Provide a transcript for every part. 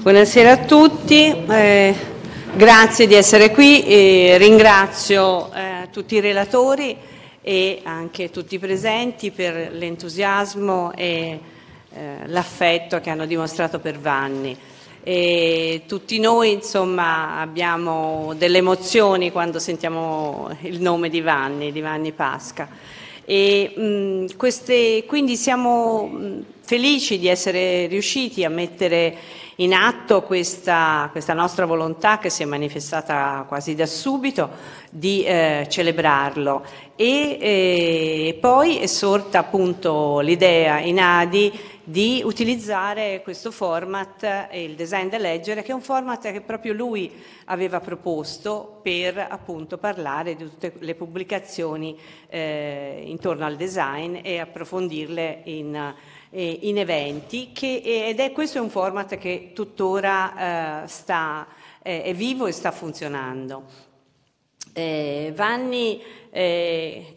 Buonasera a tutti, eh, grazie di essere qui e ringrazio eh, tutti i relatori e anche tutti i presenti per l'entusiasmo e eh, l'affetto che hanno dimostrato per Vanni. E tutti noi insomma, abbiamo delle emozioni quando sentiamo il nome di Vanni, di Vanni Pasca. E, mh, queste, quindi siamo mh, felici di essere riusciti a mettere in atto questa, questa, nostra volontà che si è manifestata quasi da subito di eh, celebrarlo e eh, poi è sorta appunto l'idea in Adi di utilizzare questo format il design da leggere, che è un format che proprio lui aveva proposto per appunto parlare di tutte le pubblicazioni eh, intorno al design e approfondirle in, eh, in eventi. Che, ed è questo è un format che tuttora eh, sta, è vivo e sta funzionando. Eh, Vanni, eh,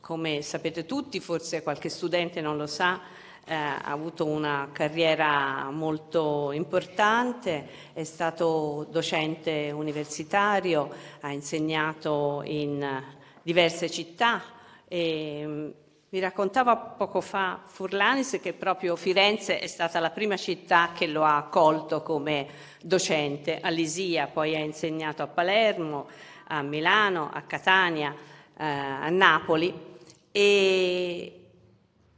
come sapete tutti, forse qualche studente non lo sa, eh, ha avuto una carriera molto importante, è stato docente universitario, ha insegnato in diverse città e mm, mi raccontava poco fa Furlanis che proprio Firenze è stata la prima città che lo ha accolto come docente all'ISIA, poi ha insegnato a Palermo, a Milano, a Catania, eh, a Napoli e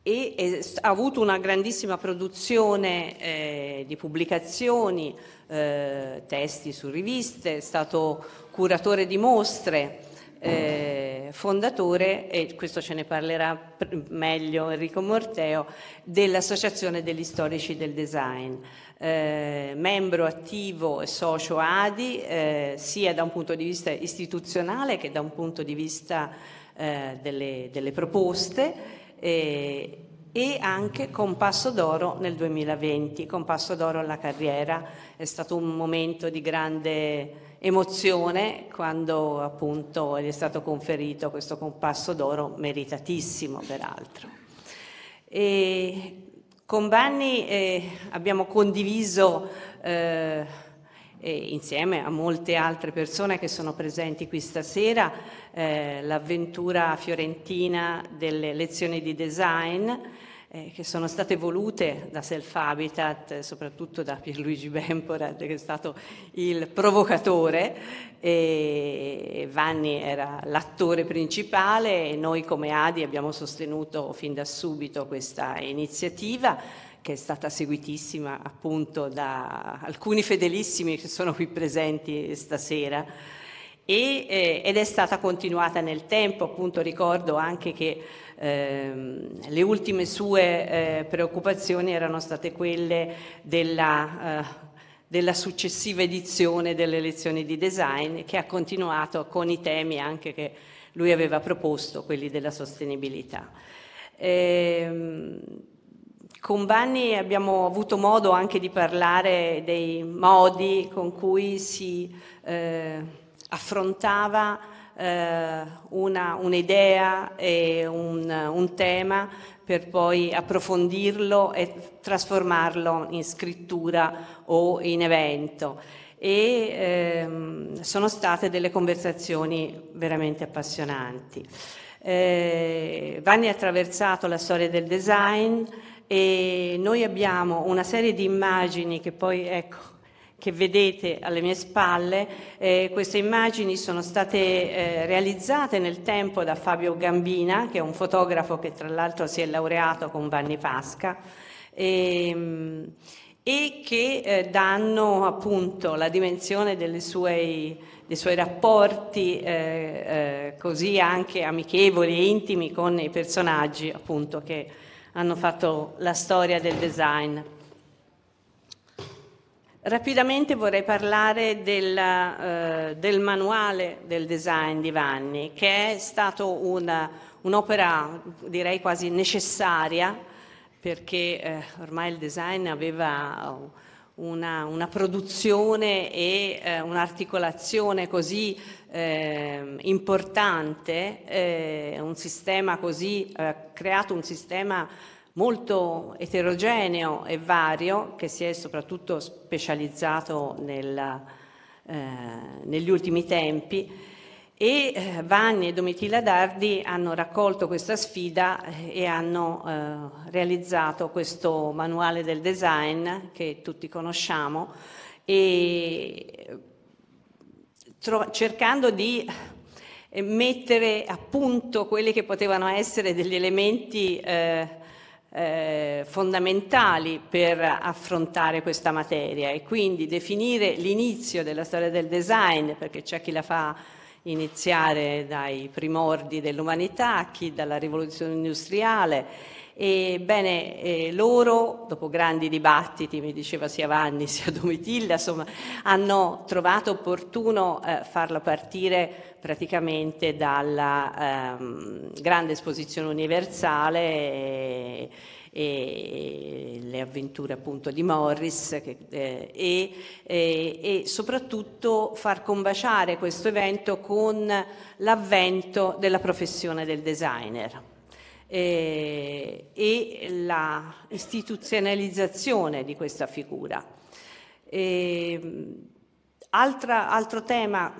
e è, ha avuto una grandissima produzione eh, di pubblicazioni, eh, testi su riviste, è stato curatore di mostre, eh, fondatore, e questo ce ne parlerà pr- meglio Enrico Morteo, dell'Associazione degli Storici del Design. Eh, membro attivo e socio ADI eh, sia da un punto di vista istituzionale che da un punto di vista eh, delle, delle, proposte eh, e anche con Passo d'Oro nel 2020. con Passo d'Oro alla carriera è stato un momento di grande emozione quando appunto gli è stato conferito questo Compasso d'Oro, meritatissimo peraltro. E con Banni eh, abbiamo condiviso eh, eh, insieme a molte altre persone che sono presenti qui stasera, eh, l'avventura fiorentina delle lezioni di design eh, che sono state volute da Self Habitat, soprattutto da Pierluigi Bemporad, che è stato il provocatore, e Vanni era l'attore principale e noi come Adi abbiamo sostenuto fin da subito questa iniziativa che è stata seguitissima appunto da alcuni fedelissimi che sono qui presenti stasera e, eh, ed è stata continuata nel tempo, appunto ricordo anche che ehm, le ultime sue eh, preoccupazioni erano state quelle della eh, della successiva edizione delle lezioni di design che ha continuato con i temi anche che lui aveva proposto, quelli della sostenibilità. Ehm, con Vanni abbiamo avuto modo anche di parlare dei modi con cui si eh, affrontava eh, una, un'idea e un, un, tema per poi approfondirlo e trasformarlo in scrittura o in evento. E ehm, sono state delle conversazioni veramente appassionanti. Eh, Vanni ha attraversato la storia del design, e noi abbiamo una serie di immagini che poi ecco che vedete alle mie spalle, eh, queste immagini sono state eh, realizzate nel tempo da Fabio Gambina, che è un fotografo che tra l'altro si è laureato con Vanni Pasca. E, ehm, e che eh, danno appunto la dimensione suoi, dei suoi rapporti eh, eh, così anche amichevoli e intimi con i personaggi appunto che hanno fatto la storia del design. Rapidamente vorrei parlare del, eh, del manuale del design di Vanni, che è stato una, un'opera direi quasi necessaria perché eh, ormai il design aveva una, una produzione e eh, un'articolazione così eh, importante, eh, un sistema così, eh, creato un sistema molto eterogeneo e vario che si è soprattutto specializzato nel, eh, negli ultimi tempi e eh, Vanni e Domitila Dardi hanno raccolto questa sfida eh, e hanno realizzato questo manuale del design che tutti conosciamo e tro- cercando di eh, mettere a punto quelli che potevano essere degli elementi eh, eh, fondamentali per affrontare questa materia e quindi definire l'inizio della storia del design, perché c'è chi la fa iniziare dai primordi dell'umanità, chi dalla rivoluzione industriale Ebbene, eh, loro, dopo grandi dibattiti, mi diceva sia Vanni sia Domitilla, insomma, hanno trovato opportuno eh, farla partire praticamente dalla ehm, grande esposizione universale e, e, le avventure appunto di Morris che, eh, e, e, e soprattutto far combaciare questo evento con l'avvento della professione del designer eh, e la istituzionalizzazione di questa figura. E, ehm, altra, altro tema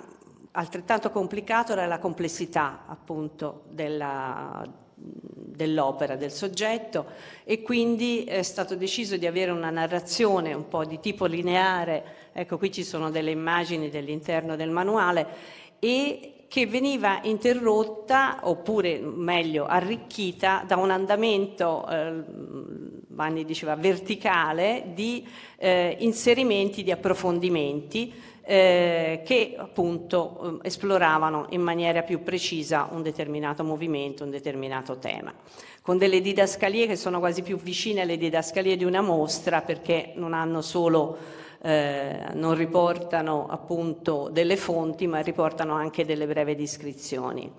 altrettanto complicato era la complessità appunto della, dell'opera, del soggetto e quindi è stato deciso di avere una narrazione un po' di tipo lineare, ecco qui ci sono delle immagini dell'interno del manuale e che veniva interrotta, oppure meglio arricchita, da un andamento, eh, Vanni diceva, verticale di eh, inserimenti, di approfondimenti eh, che appunto eh, esploravano in maniera più precisa un determinato movimento, un determinato tema, con delle didascalie che sono quasi più vicine alle didascalie di una mostra perché non hanno solo eh, non riportano appunto delle fonti ma riportano anche delle breve descrizioni.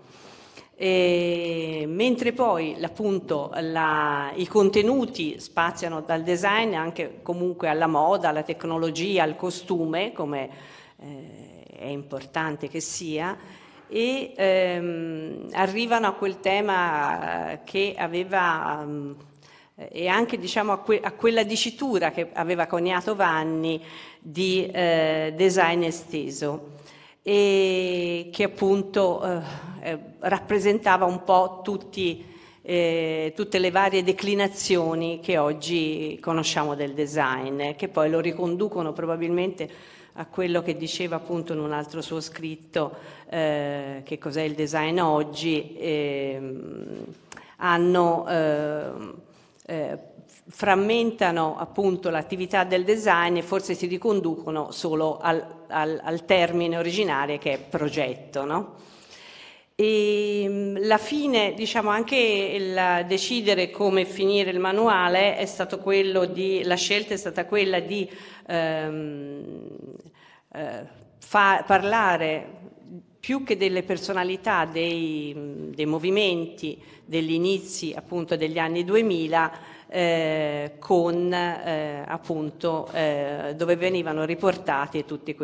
E, mentre poi appunto la, i contenuti spaziano dal design anche comunque alla moda, alla tecnologia, al costume, come eh, è importante che sia, e ehm, arrivano a quel tema che aveva um, eh, e anche diciamo, a, que- a, quella dicitura che aveva coniato Vanni di eh, design esteso e che appunto eh, eh, rappresentava un po' tutti, eh, tutte le varie declinazioni che oggi conosciamo del design, che poi lo riconducono probabilmente a quello che diceva appunto in un altro suo scritto, eh, che cos'è il design oggi, ehm, hanno ehm, eh, frammentano appunto l'attività del design e forse si riconducono solo al, al, al termine originario che è progetto. No? E ehm, la fine, diciamo anche il decidere come finire il manuale è stato quello di, la scelta è stata quella di ehm, eh, fa, parlare più che delle personalità, dei, dei movimenti degli inizi appunto degli anni 2000 eh, con eh, appunto eh, dove venivano riportate tutte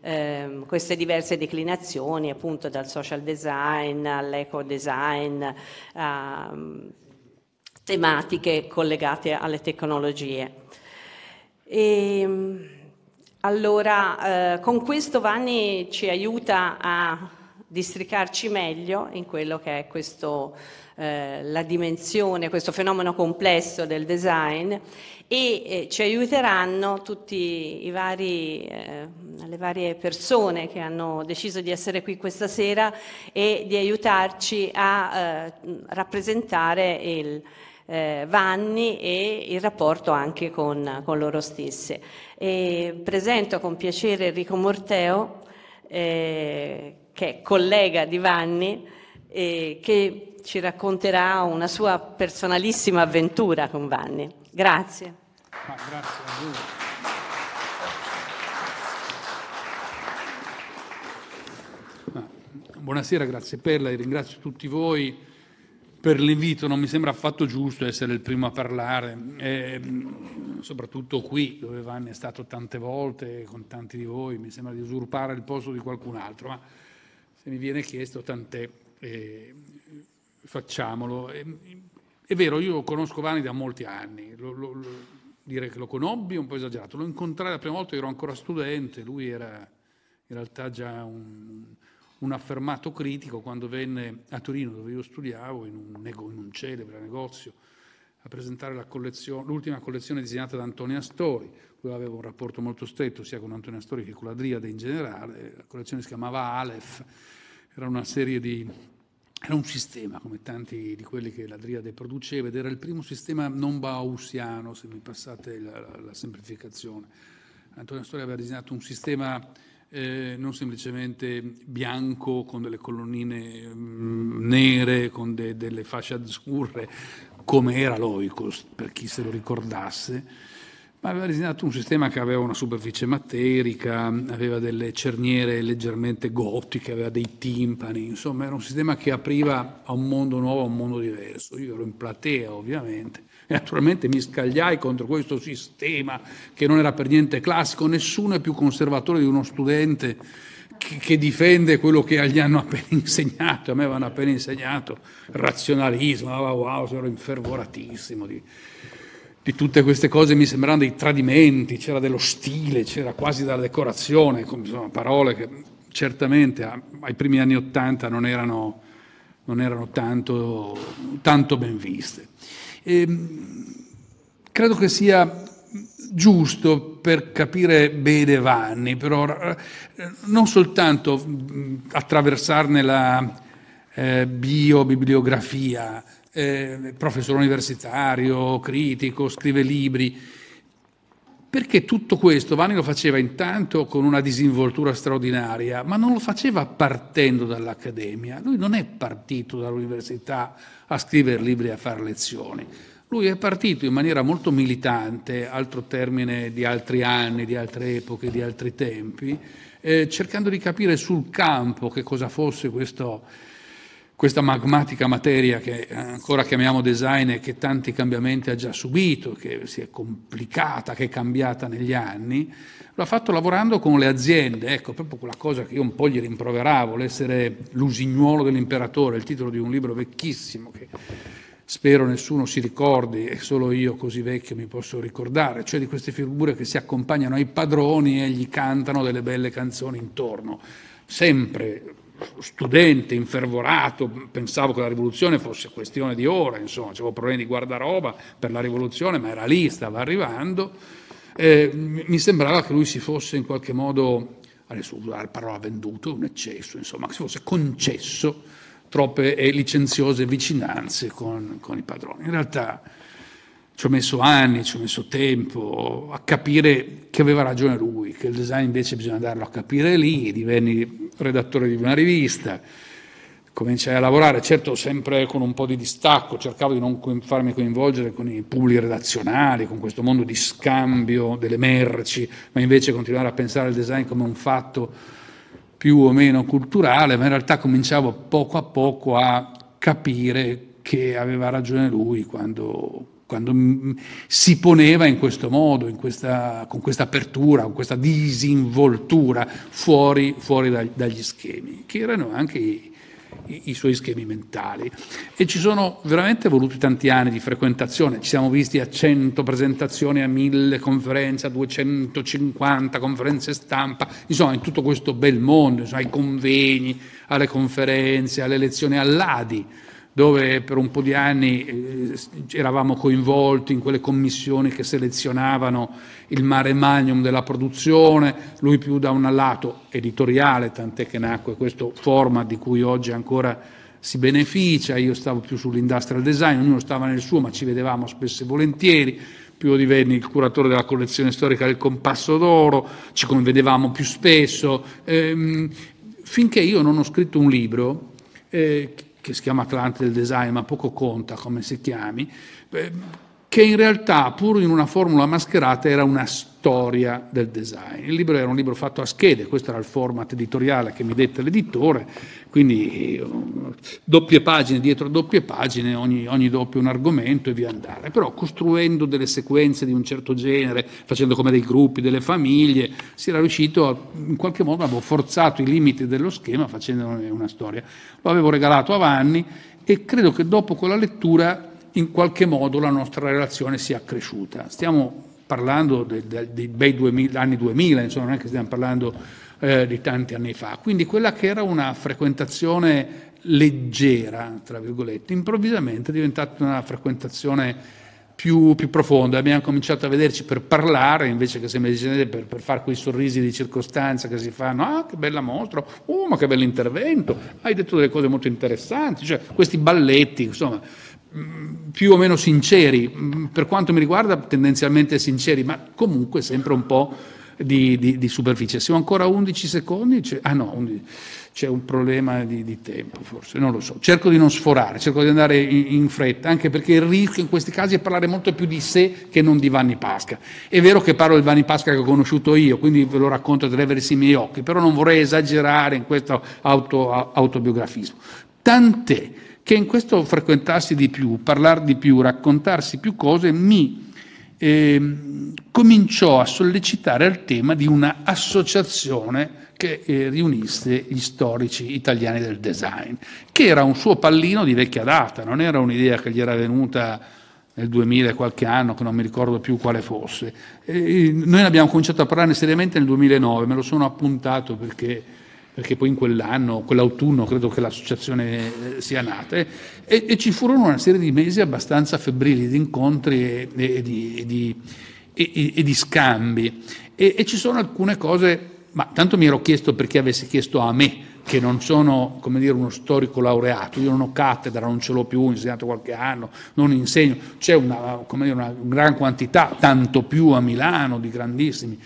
ehm, queste diverse declinazioni appunto dal social design all'eco design a tematiche collegate alle tecnologie. E, ehm, allora, eh, con questo Vanni ci aiuta a districarci meglio in quello che è questo, eh, la dimensione, questo fenomeno complesso del design e eh, ci aiuteranno tutte eh, le varie persone che hanno deciso di essere qui questa sera e di aiutarci a eh, rappresentare il, eh, Vanni e il rapporto anche con, con loro stesse. E presento con piacere Enrico Morteo, eh, che è collega di Vanni, eh, che ci racconterà una sua personalissima avventura con Vanni. Grazie. Ah, grazie ah, Buonasera, grazie Perla e ringrazio tutti voi per l'invito, non mi sembra affatto giusto essere il primo a parlare, eh, soprattutto qui dove Vanni è stato tante volte con tanti di voi, mi sembra di usurpare il posto di qualcun altro, ma se mi viene chiesto tant'è, eh, facciamolo. Eh, è vero, io conosco Vanni da molti anni, lo, lo, lo, dire che lo conobbi è un po' esagerato, lo incontrai la prima volta, ero ancora studente, lui era in realtà già un un affermato critico quando venne a Torino, dove io studiavo, in un, nego, in un celebre negozio, a presentare l'ultima collezione disegnata da Antonio Astori, lui avevo un rapporto molto stretto sia con Antonio Astori che con la Driade in generale, la collezione si chiamava Aleph, era una serie di era un sistema come tanti di quelli che la Driade produceva ed era il primo sistema non bausiano, se mi passate la, la, la semplificazione. Antonio Astori aveva disegnato un sistema eh, non semplicemente bianco con delle colonnine mh, mm, nere, con de, delle fasce azzurre, come era l'Oikos, per chi se lo ricordasse, ma aveva disegnato un sistema che aveva una superficie materica, aveva delle cerniere leggermente gotiche, aveva dei timpani, insomma era un sistema che apriva a un mondo nuovo, a un mondo diverso. Io ero in platea ovviamente, Naturalmente mi scagliai contro questo sistema che non era per niente classico, nessuno è più conservatore di uno studente che, che difende quello che gli hanno appena insegnato, a me avevano appena insegnato razionalismo, ah, wow, wow, ero infervoratissimo di, di tutte queste cose mi sembravano dei tradimenti, c'era dello stile, c'era quasi della decorazione, insomma, parole che certamente ai primi anni Ottanta non erano, non erano tanto, tanto ben viste. E, ehm, credo che sia giusto per capire bene Vanni, però eh, non soltanto mm, attraversarne la eh, biobibliografia, eh, professore universitario, critico, scrive libri, perché tutto questo Vani lo faceva intanto con una disinvoltura straordinaria, ma non lo faceva partendo dall'accademia. Lui non è partito dall'università a scrivere libri e a fare lezioni. Lui è partito in maniera molto militante, altro termine di altri anni, di altre epoche, di altri tempi, eh, cercando di capire sul campo che cosa fosse questo questa magmatica materia che ancora chiamiamo design e che tanti cambiamenti ha già subito, che si è complicata, che è cambiata negli anni, lo ha fatto lavorando con le aziende, ecco, proprio quella cosa che io un po' gli rimproveravo, l'essere l'usignuolo dell'imperatore, il titolo di un libro vecchissimo che spero nessuno si ricordi e solo io così vecchio mi posso ricordare, cioè di queste figure che si accompagnano ai padroni e gli cantano delle belle canzoni intorno, sempre studente infervorato, pensavo che la rivoluzione fosse questione di ora, insomma, avevo problemi di guardaroba per la rivoluzione, ma era lì, stava arrivando, eh, mi sembrava che lui si fosse in qualche modo, adesso usare la parola venduto, un eccesso, insomma, che si fosse concesso troppe licenziose vicinanze con, con i padroni. In realtà ci ho messo anni, ci ho messo tempo a capire che aveva ragione lui, che il design invece bisogna andarlo a capire lì, divenni redattore di una rivista, cominciai a lavorare, certo sempre con un po' di distacco, cercavo di non farmi coinvolgere con i pubblici redazionali, con questo mondo di scambio delle merci, ma invece continuare a pensare al design come un fatto più o meno culturale, ma in realtà cominciavo poco a poco a capire che aveva ragione lui quando, quando mm, mm, si poneva in questo modo, in questa, con questa apertura, con questa disinvoltura fuori, fuori da, dagli schemi, che erano anche i, i, i, suoi schemi mentali. E ci sono veramente voluti tanti anni di frequentazione, ci siamo visti a 100 presentazioni, a 1000 conferenze, a 250 conferenze stampa, insomma in tutto questo bel mondo, insomma, ai convegni, alle conferenze, alle lezioni all'ADI dove per un po' di anni eh, eravamo coinvolti in quelle commissioni che selezionavano il mare magnum della produzione, lui più da un lato editoriale, tant'è che nacque questo format di cui oggi ancora si beneficia, io stavo più sull'industrial design, ognuno stava nel suo, ma ci vedevamo spesso e volentieri, più divenni il curatore della collezione storica del Compasso d'Oro, ci convedevamo più spesso, ehm, finché io non ho scritto un libro eh, che si chiama Atlante del Design, ma poco conta come si chiami, eh, che in realtà, pur in una formula mascherata, era una storia storia del design. Il libro era un libro fatto a schede, questo era il format editoriale che mi dette l'editore, quindi eh, doppie pagine dietro doppie pagine, ogni, ogni doppio un argomento e via andare. Però costruendo delle sequenze di un certo genere, facendo come dei gruppi, delle famiglie, si era riuscito, a, in qualche modo avevo forzato i limiti dello schema facendone una storia. Lo avevo regalato a Vanni e credo che dopo quella lettura in qualche modo la nostra relazione sia cresciuta. Stiamo parlando dei bei 2000, anni 2000, insomma, non è che stiamo parlando eh, di tanti anni fa. Quindi quella che era una frequentazione leggera, tra virgolette, improvvisamente è diventata una frequentazione più, più, profonda. Abbiamo cominciato a vederci per parlare invece che semplicemente per, per fare quei sorrisi di circostanza che si fanno. Ah, che bella mostra! Oh, ma che bell'intervento! Hai detto delle cose molto interessanti. Cioè, questi balletti, insomma. Mm, più o meno sinceri, mm, per quanto mi riguarda tendenzialmente sinceri, ma comunque sempre un po' di, di, di superficie. Siamo ancora a 11 secondi? C'è, ah no, c'è un problema di, di, tempo forse, non lo so. Cerco di non sforare, cerco di andare in, in, fretta, anche perché il rischio in questi casi è parlare molto più di sé che non di Vanni Pasca. È vero che parlo del Vanni Pasca che ho conosciuto io, quindi ve lo racconto attraverso i miei occhi, però non vorrei esagerare in questo auto, autobiografismo. Tant'è che in questo frequentarsi di più, parlare di più, raccontarsi più cose, mi eh, cominciò a sollecitare il tema di una associazione che eh, riunisse gli storici italiani del design, che era un suo pallino di vecchia data, non era un'idea che gli era venuta nel 2000 qualche anno, che non mi ricordo più quale fosse. E eh, noi ne abbiamo cominciato a parlarne seriamente nel 2009, me lo sono appuntato perché perché poi in quell'anno, quell'autunno credo che l'associazione eh, sia nata, e, e, ci furono una serie di mesi abbastanza febbrili di incontri e, e, di, di, e di, scambi. e ci sono alcune cose ma tanto mi ero chiesto perché avessi chiesto a me, che non sono come dire, uno storico laureato, io non ho cattedra, non ce l'ho più, ho insegnato qualche anno, non insegno, c'è una, dire, una gran quantità, tanto più a Milano, di grandissimi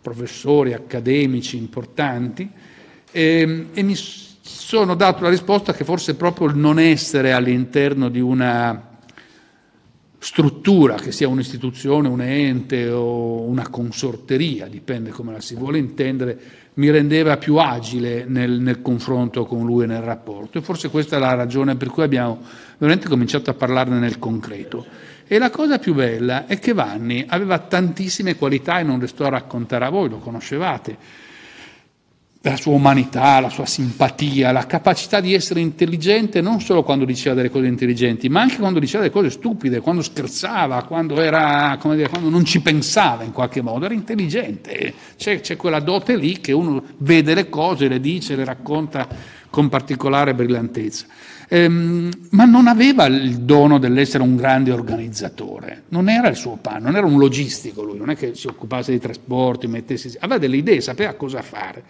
professori accademici importanti, e, ehm, e mi sono dato la risposta che forse proprio il non essere all'interno di una struttura, che sia un'istituzione, un ente o una consorteria, dipende come la si vuole intendere, mi rendeva più agile nel, nel, confronto con lui e nel rapporto. E forse questa è la ragione per cui abbiamo veramente cominciato a parlarne nel concreto. E la cosa più bella è che Vanni aveva tantissime qualità e non le sto a raccontare a voi, lo conoscevate la sua umanità, la sua simpatia, la capacità di essere intelligente non solo quando diceva delle cose intelligenti, ma anche quando diceva delle cose stupide, quando scherzava, quando, era, dire, quando non ci pensava in qualche modo, era intelligente. C'è, c'è, quella dote lì che uno vede le cose, le dice, le racconta con particolare brillantezza. Ehm, ma non aveva il dono dell'essere un grande organizzatore, non era il suo pane, non era un logistico lui, non è che si occupasse di trasporti, mettesse, aveva delle idee, sapeva cosa fare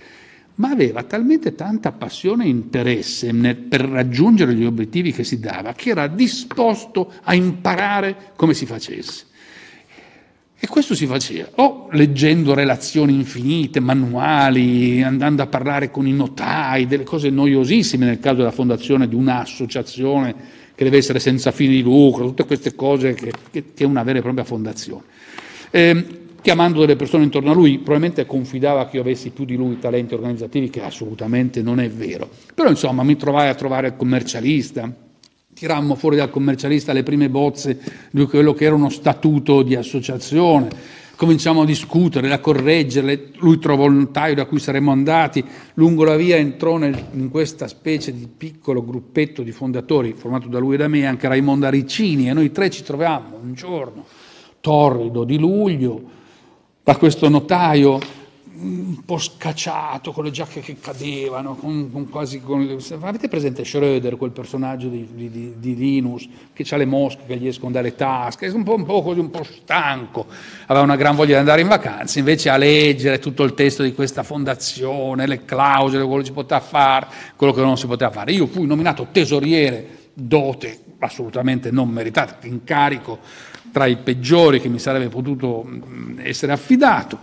ma aveva talmente tanta passione e interesse nel, per raggiungere gli obiettivi che si dava che era disposto a imparare come si facesse. E questo si faceva o leggendo relazioni infinite, manuali, andando a parlare con i notai, delle cose noiosissime nel caso della fondazione di un'associazione che deve essere senza fini di lucro, tutte queste cose che, che, che è una vera e propria fondazione. Eh, chiamando delle persone intorno a lui, probabilmente confidava che io avessi più di lui talenti organizzativi, che assolutamente non è vero. Però insomma mi trovai a trovare il commercialista, tirammo fuori dal commercialista le prime bozze di quello che era uno statuto di associazione, cominciamo a discutere, a correggerle, lui trovò il notaio da cui saremmo andati, lungo la via entrò nel, in questa specie di piccolo gruppetto di fondatori, formato da lui e da me, anche Raimondo Aricini, e noi tre ci troviamo un giorno torrido di luglio, da questo notaio mm, un po' scacciato, con le giacche che cadevano, con, con quasi... Con... Avete presente Schröder, quel personaggio di, di, di, Linus, che ha le mosche che gli escono dalle tasche, è un po', un po', così, un po' stanco, aveva una gran voglia di andare in vacanza, invece a leggere tutto il testo di questa fondazione, le clausole, quello che si poteva fare, quello che non si poteva fare. Io fui nominato tesoriere, dote assolutamente non meritata, incarico tra i peggiori che mi sarebbe potuto mm, essere affidato.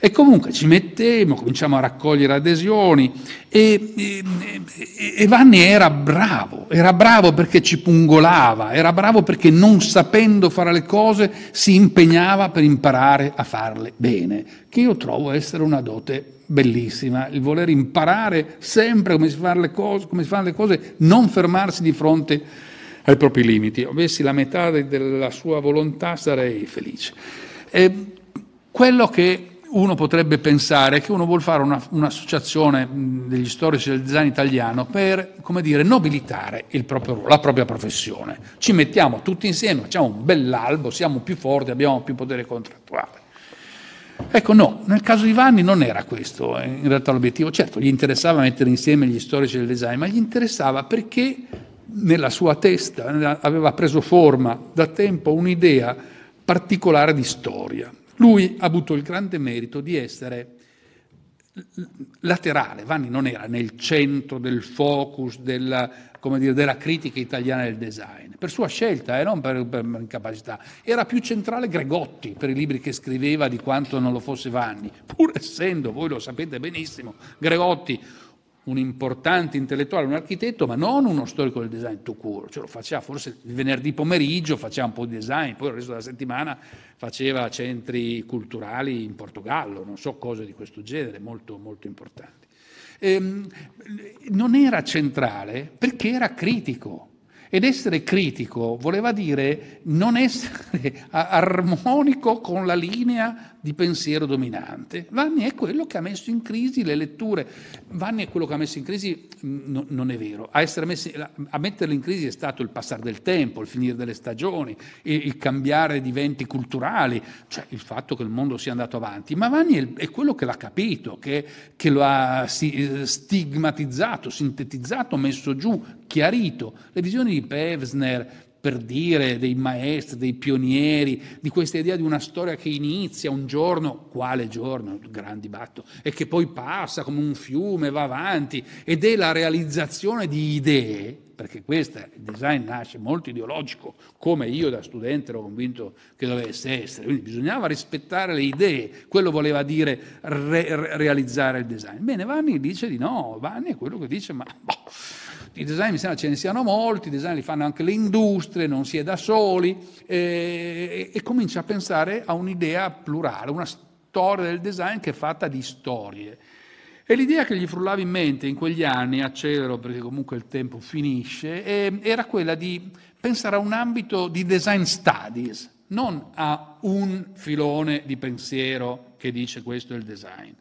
E comunque ci mettemmo, cominciamo a raccogliere adesioni e, e, e, Vanni era bravo, era bravo perché ci pungolava, era bravo perché non sapendo fare le cose si impegnava per imparare a farle bene, che io trovo essere una dote bellissima, il voler imparare sempre come si fanno le cose, come si fanno le cose non fermarsi di fronte a ai propri limiti. Avessi la metà della sua volontà sarei felice. E quello che uno potrebbe pensare è che uno vuole fare una, un'associazione degli storici del design italiano per, come dire, nobilitare proprio, la propria professione. Ci mettiamo tutti insieme, facciamo un bell'albo, siamo più forti, abbiamo più potere contrattuale. Ecco, no, nel caso di Vanni non era questo eh, in realtà l'obiettivo. Certo, gli interessava mettere insieme gli storici del design, ma gli interessava perché nella sua testa aveva preso forma da tempo un'idea particolare di storia. Lui ha avuto il grande merito di essere laterale, Vanni non era nel centro del focus della, dire, della critica italiana del design, per sua scelta e eh, non per, per, incapacità, era più centrale Gregotti per i libri che scriveva di quanto non lo fosse Vanni, pur essendo, voi lo sapete benissimo, Gregotti un importante intellettuale, un architetto, ma non uno storico del design to cure, cioè lo faceva forse il venerdì pomeriggio, faceva un po' di design, poi il resto della settimana faceva centri culturali in Portogallo, non so cose di questo genere, molto, molto importanti. Ehm, non era centrale perché era critico. Ed essere critico voleva dire non essere armonico con la linea di pensiero dominante. Vanni è quello che ha messo in crisi le letture. Vanni è quello che ha messo in crisi, mm, no, non è vero. A, messi, a metterlo in crisi è stato il passare del tempo, il finire delle stagioni, il, cambiare di venti culturali, cioè il fatto che il mondo sia andato avanti. Ma Vanni è, è quello che l'ha capito, che, che lo ha eh, stigmatizzato, sintetizzato, messo giù, chiarito. Le visioni di Pevsner, per dire dei maestri, dei pionieri, di questa idea di una storia che inizia un giorno, quale giorno, un gran dibatto, e che poi passa come un fiume, va avanti, ed è la realizzazione di idee, perché questo il design nasce molto ideologico, come io da studente ero convinto che dovesse essere, quindi bisognava rispettare le idee, quello voleva dire re, realizzare il design. Bene, Vanni dice di no, Vanni è quello che dice, ma... Boh, i design mi sembra ce ne siano molti, i design li fanno anche le industrie, non si è da soli, eh, e, e comincia a pensare a un'idea plurale, una storia del design che è fatta di storie. E l'idea che gli frullava in mente in quegli anni, accelero perché comunque il tempo finisce, eh, era quella di pensare a un ambito di design studies, non a un filone di pensiero che dice questo è il design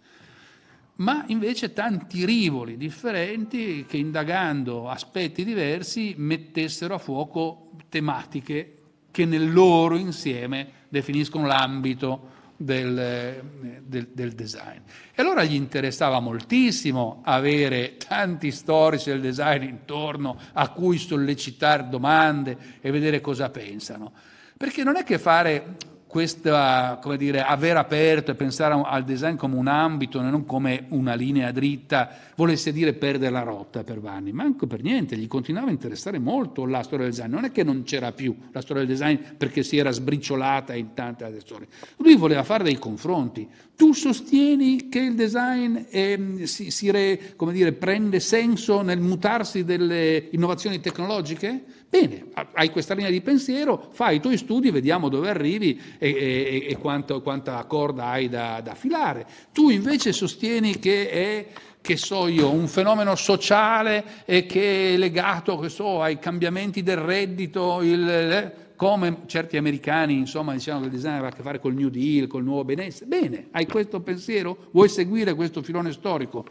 ma invece tanti rivoli differenti che indagando aspetti diversi mettessero a fuoco tematiche che nel loro insieme definiscono l'ambito del, del, del, design. E allora gli interessava moltissimo avere tanti storici del design intorno a cui sollecitare domande e vedere cosa pensano. Perché non è che fare questa, come dire, aver aperto e pensare al design come un ambito e non come una linea dritta volesse dire perdere la rotta per Vanni, ma anche per niente, gli continuava a interessare molto la storia del design, non è che non c'era più la storia del design perché si era sbriciolata in tante altre storie, lui voleva fare dei confronti, tu sostieni che il design eh, si, si re, dire, prende senso nel mutarsi delle innovazioni tecnologiche? Bene, hai questa linea di pensiero, fai i tuoi studi, vediamo dove arrivi e, e, e quanto, quanta corda hai da, da filare. Tu invece sostieni che è che so io, un fenomeno sociale e che è legato, che so, ai cambiamenti del reddito, il, eh, come certi americani insomma, dicevano che il design aveva a che fare col New Deal, col nuovo benessere. Bene, hai questo pensiero? Vuoi seguire questo filone storico?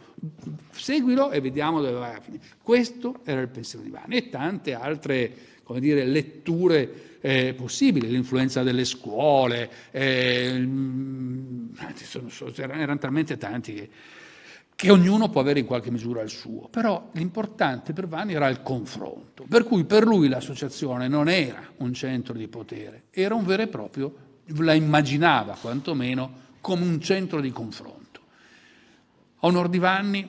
Seguilo e vediamo dove vai a finire. Questo era il pensiero di Vani e tante altre come dire, letture eh, possibili, l'influenza delle scuole, eh, sono, sono, erano talmente tanti che che ognuno può avere in qualche misura il suo, però l'importante per Vanni era il confronto, per cui per lui l'associazione non era un centro di potere, era un vero e proprio, la immaginava quantomeno come un centro di confronto. onor di Vanni,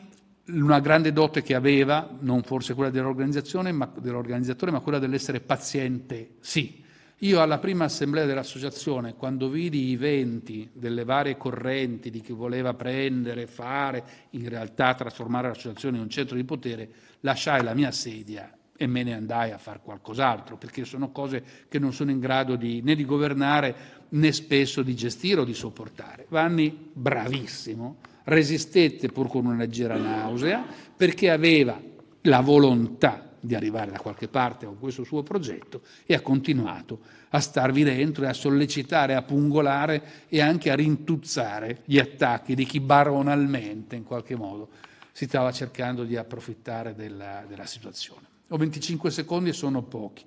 una grande dote che aveva, non forse quella dell'organizzazione, ma dell'organizzatore, ma quella dell'essere paziente, sì, io alla prima assemblea dell'associazione, quando vidi i venti delle varie correnti di chi voleva prendere, fare, in realtà trasformare l'associazione in un centro di potere, lasciai la mia sedia e me ne andai a fare qualcos'altro, perché sono cose che non sono in grado di, né di governare né spesso di gestire o di sopportare. Vanni, bravissimo, resistette pur con una leggera nausea, perché aveva la volontà di arrivare da qualche parte con questo suo progetto e ha continuato a starvi dentro e a sollecitare, a pungolare e anche a rintuzzare gli attacchi di chi baronalmente in qualche modo si stava cercando di approfittare della, della situazione. Ho 25 secondi e sono pochi.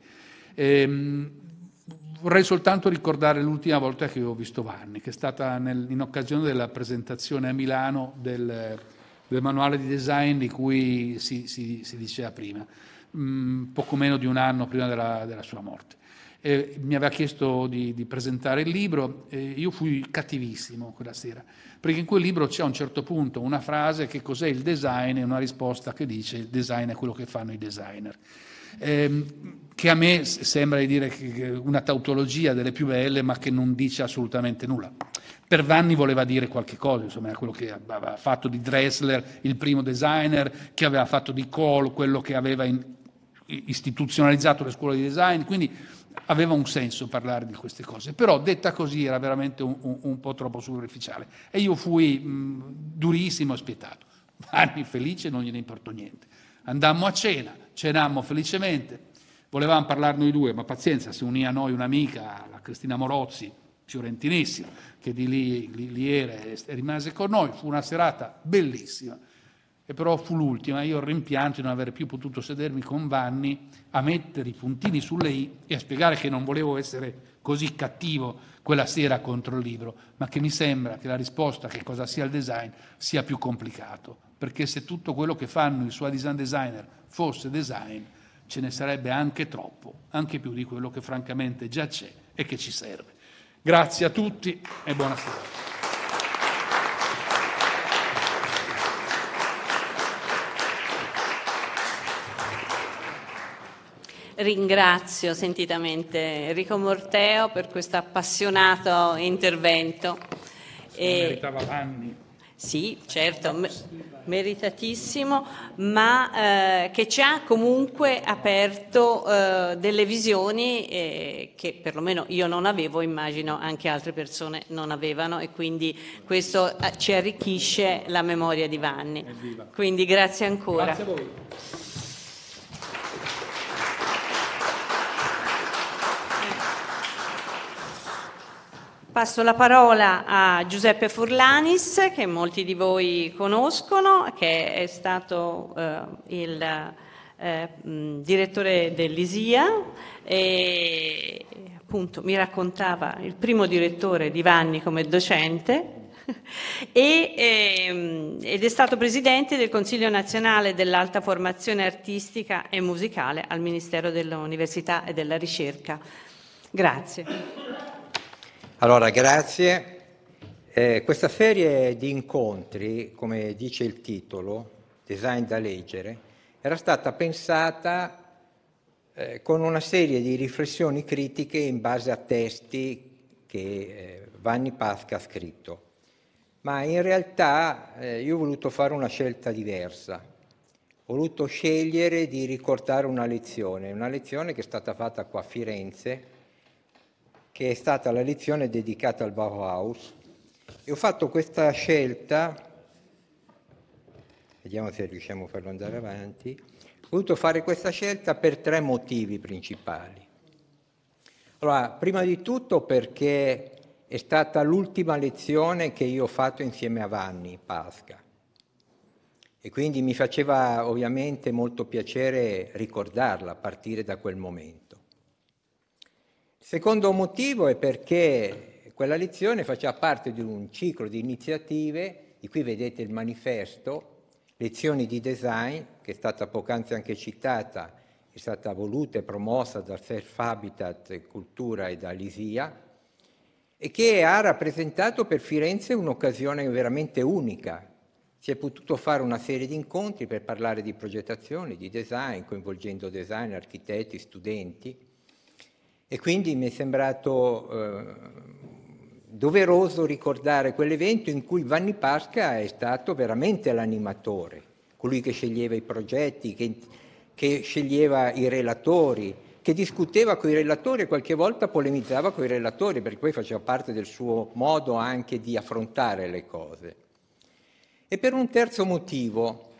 Ehm, vorrei soltanto ricordare l'ultima volta che ho visto Vanni, che è stata nel, in occasione della presentazione a Milano del, del manuale di design di cui si, si, si diceva prima mh, mm, poco meno di un anno prima della, della sua morte. Eh, mi aveva chiesto di, di presentare il libro, eh, io fui cattivissimo quella sera, perché in quel libro c'è a un certo punto una frase che cos'è il design e una risposta che dice il design è quello che fanno i designer. Eh, che a me sembra di dire una tautologia delle più belle, ma che non dice assolutamente nulla. Per Vanni voleva dire qualche cosa, insomma, era quello che aveva fatto di Dressler, il primo designer, che aveva fatto di Cole, quello che aveva in, istituzionalizzato le scuole di design, quindi aveva un senso parlare di queste cose, però detta così era veramente un, un, un po' troppo superficiale e io fui mh, durissimo e spietato. Anni felice non gliene importò niente. Andammo a cena, cenammo felicemente, volevamo parlare noi due, ma pazienza, si unì a noi un'amica, la Cristina Morozzi, fiorentinissima, che di lì, lì, lì era e rimase con noi, fu una serata bellissima. E però fu l'ultima, io rimpianto di non aver più potuto sedermi con Vanni a mettere i puntini sulle i e a spiegare che non volevo essere così cattivo quella sera contro il libro, ma che mi sembra che la risposta a che cosa sia il design sia più complicato, perché se tutto quello che fanno i suoi design designer fosse design, ce ne sarebbe anche troppo, anche più di quello che francamente già c'è e che ci serve. Grazie a tutti e buonasera. Ringrazio sentitamente Enrico Morteo per questo appassionato intervento. E... Eh, meritava anni. Sì, certo, meritatissimo, ma eh, che ci ha comunque aperto eh, delle visioni eh, che perlomeno io non avevo, immagino anche altre persone non avevano e quindi questo eh, ci arricchisce la memoria di Vanni. Quindi grazie ancora. Grazie a voi. Passo la parola a Giuseppe Furlanis, che molti di voi conoscono, che è stato eh, il eh, direttore dell'ISIA e appunto mi raccontava il primo direttore di Vanni come docente e, eh, ed è stato presidente del Consiglio nazionale dell'alta formazione artistica e musicale al Ministero dell'Università e della Ricerca. Grazie. Allora, grazie. Eh, questa serie di incontri, come dice il titolo, Design da leggere, era stata pensata eh, con una serie di riflessioni critiche in base a testi che eh, Vanni Pasca ha scritto. Ma in realtà eh, io ho voluto fare una scelta diversa. Ho voluto scegliere di ricordare una lezione, una lezione che è stata fatta qua a Firenze che è stata la lezione dedicata al Bauhaus. E ho fatto questa scelta, vediamo se riusciamo a farlo andare avanti, ho voluto fare questa scelta per tre motivi principali. Allora, prima di tutto perché è stata l'ultima lezione che io ho fatto insieme a Vanni Pasca e quindi mi faceva ovviamente molto piacere ricordarla, a partire da quel momento secondo motivo è perché quella lezione faceva parte di un ciclo di iniziative, di cui vedete il manifesto, lezioni di design, che è stata poc'anzi anche citata, è stata voluta e promossa dal Self Habitat Cultura e dall'ISIA, e che ha rappresentato per Firenze un'occasione veramente unica. Si è potuto fare una serie di incontri per parlare di progettazione, di design, coinvolgendo design, architetti, studenti, e quindi mi è sembrato eh, doveroso ricordare quell'evento in cui Vanni Pasca è stato veramente l'animatore, colui che sceglieva i progetti, che, che sceglieva i relatori, che discuteva con i relatori e qualche volta polemizzava con i relatori, perché poi faceva parte del suo modo anche di affrontare le cose. E per un terzo motivo,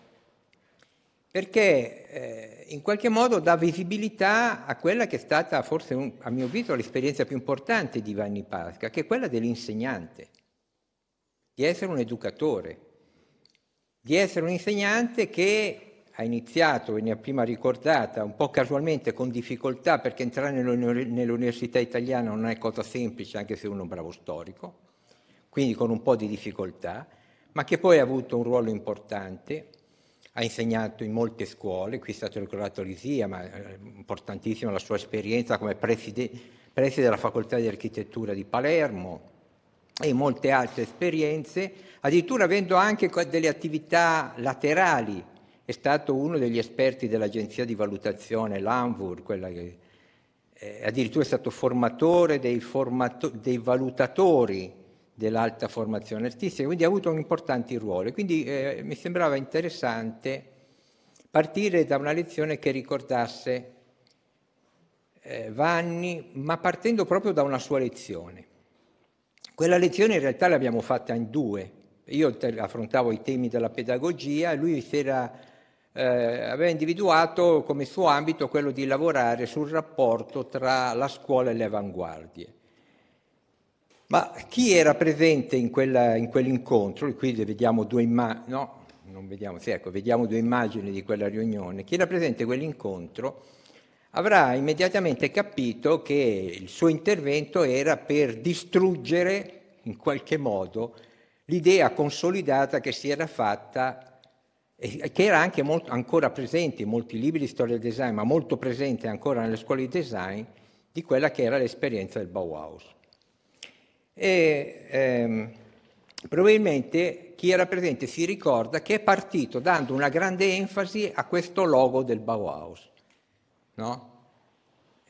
perché eh, in qualche modo dà visibilità a quella che è stata forse, un, a mio avviso, l'esperienza più importante di Vanni Pasca, che è quella dell'insegnante, di essere un educatore, di essere un insegnante che ha iniziato, veniva prima ricordata, un po' casualmente, con difficoltà, perché entrare nell'università italiana non è cosa semplice, anche se uno è un bravo storico, quindi con un po' di difficoltà, ma che poi ha avuto un ruolo importante ha insegnato in molte scuole, qui è stato ricordato Lisia, ma è eh, importantissima la sua esperienza come preside, preside della Facoltà di Architettura di Palermo e molte altre esperienze, addirittura avendo anche delle attività laterali. È stato uno degli esperti dell'agenzia di valutazione, l'ANVUR, quella che eh, addirittura è stato formatore dei, formato- dei valutatori dell'alta formazione artistica, quindi ha avuto un importante ruolo. Quindi eh, mi sembrava interessante partire da una lezione che ricordasse eh, Vanni, ma partendo proprio da una sua lezione. Quella lezione in realtà l'abbiamo fatta in due. Io affrontavo i temi della pedagogia e lui era, eh, aveva individuato come suo ambito quello di lavorare sul rapporto tra la scuola e le avanguardie. Ma chi era presente in, quella, in quell'incontro, qui vediamo due immagini, no, non vediamo, sì, ecco, vediamo due immagini di quella riunione, chi era presente in quell'incontro avrà immediatamente capito che il suo intervento era per distruggere in qualche modo l'idea consolidata che si era fatta e che era anche molto, ancora presente in molti libri di storia del design, ma molto presente ancora nelle scuole di design, di quella che era l'esperienza del Bauhaus e ehm, probabilmente chi era presente si ricorda che è partito dando una grande enfasi a questo logo del Bauhaus, no?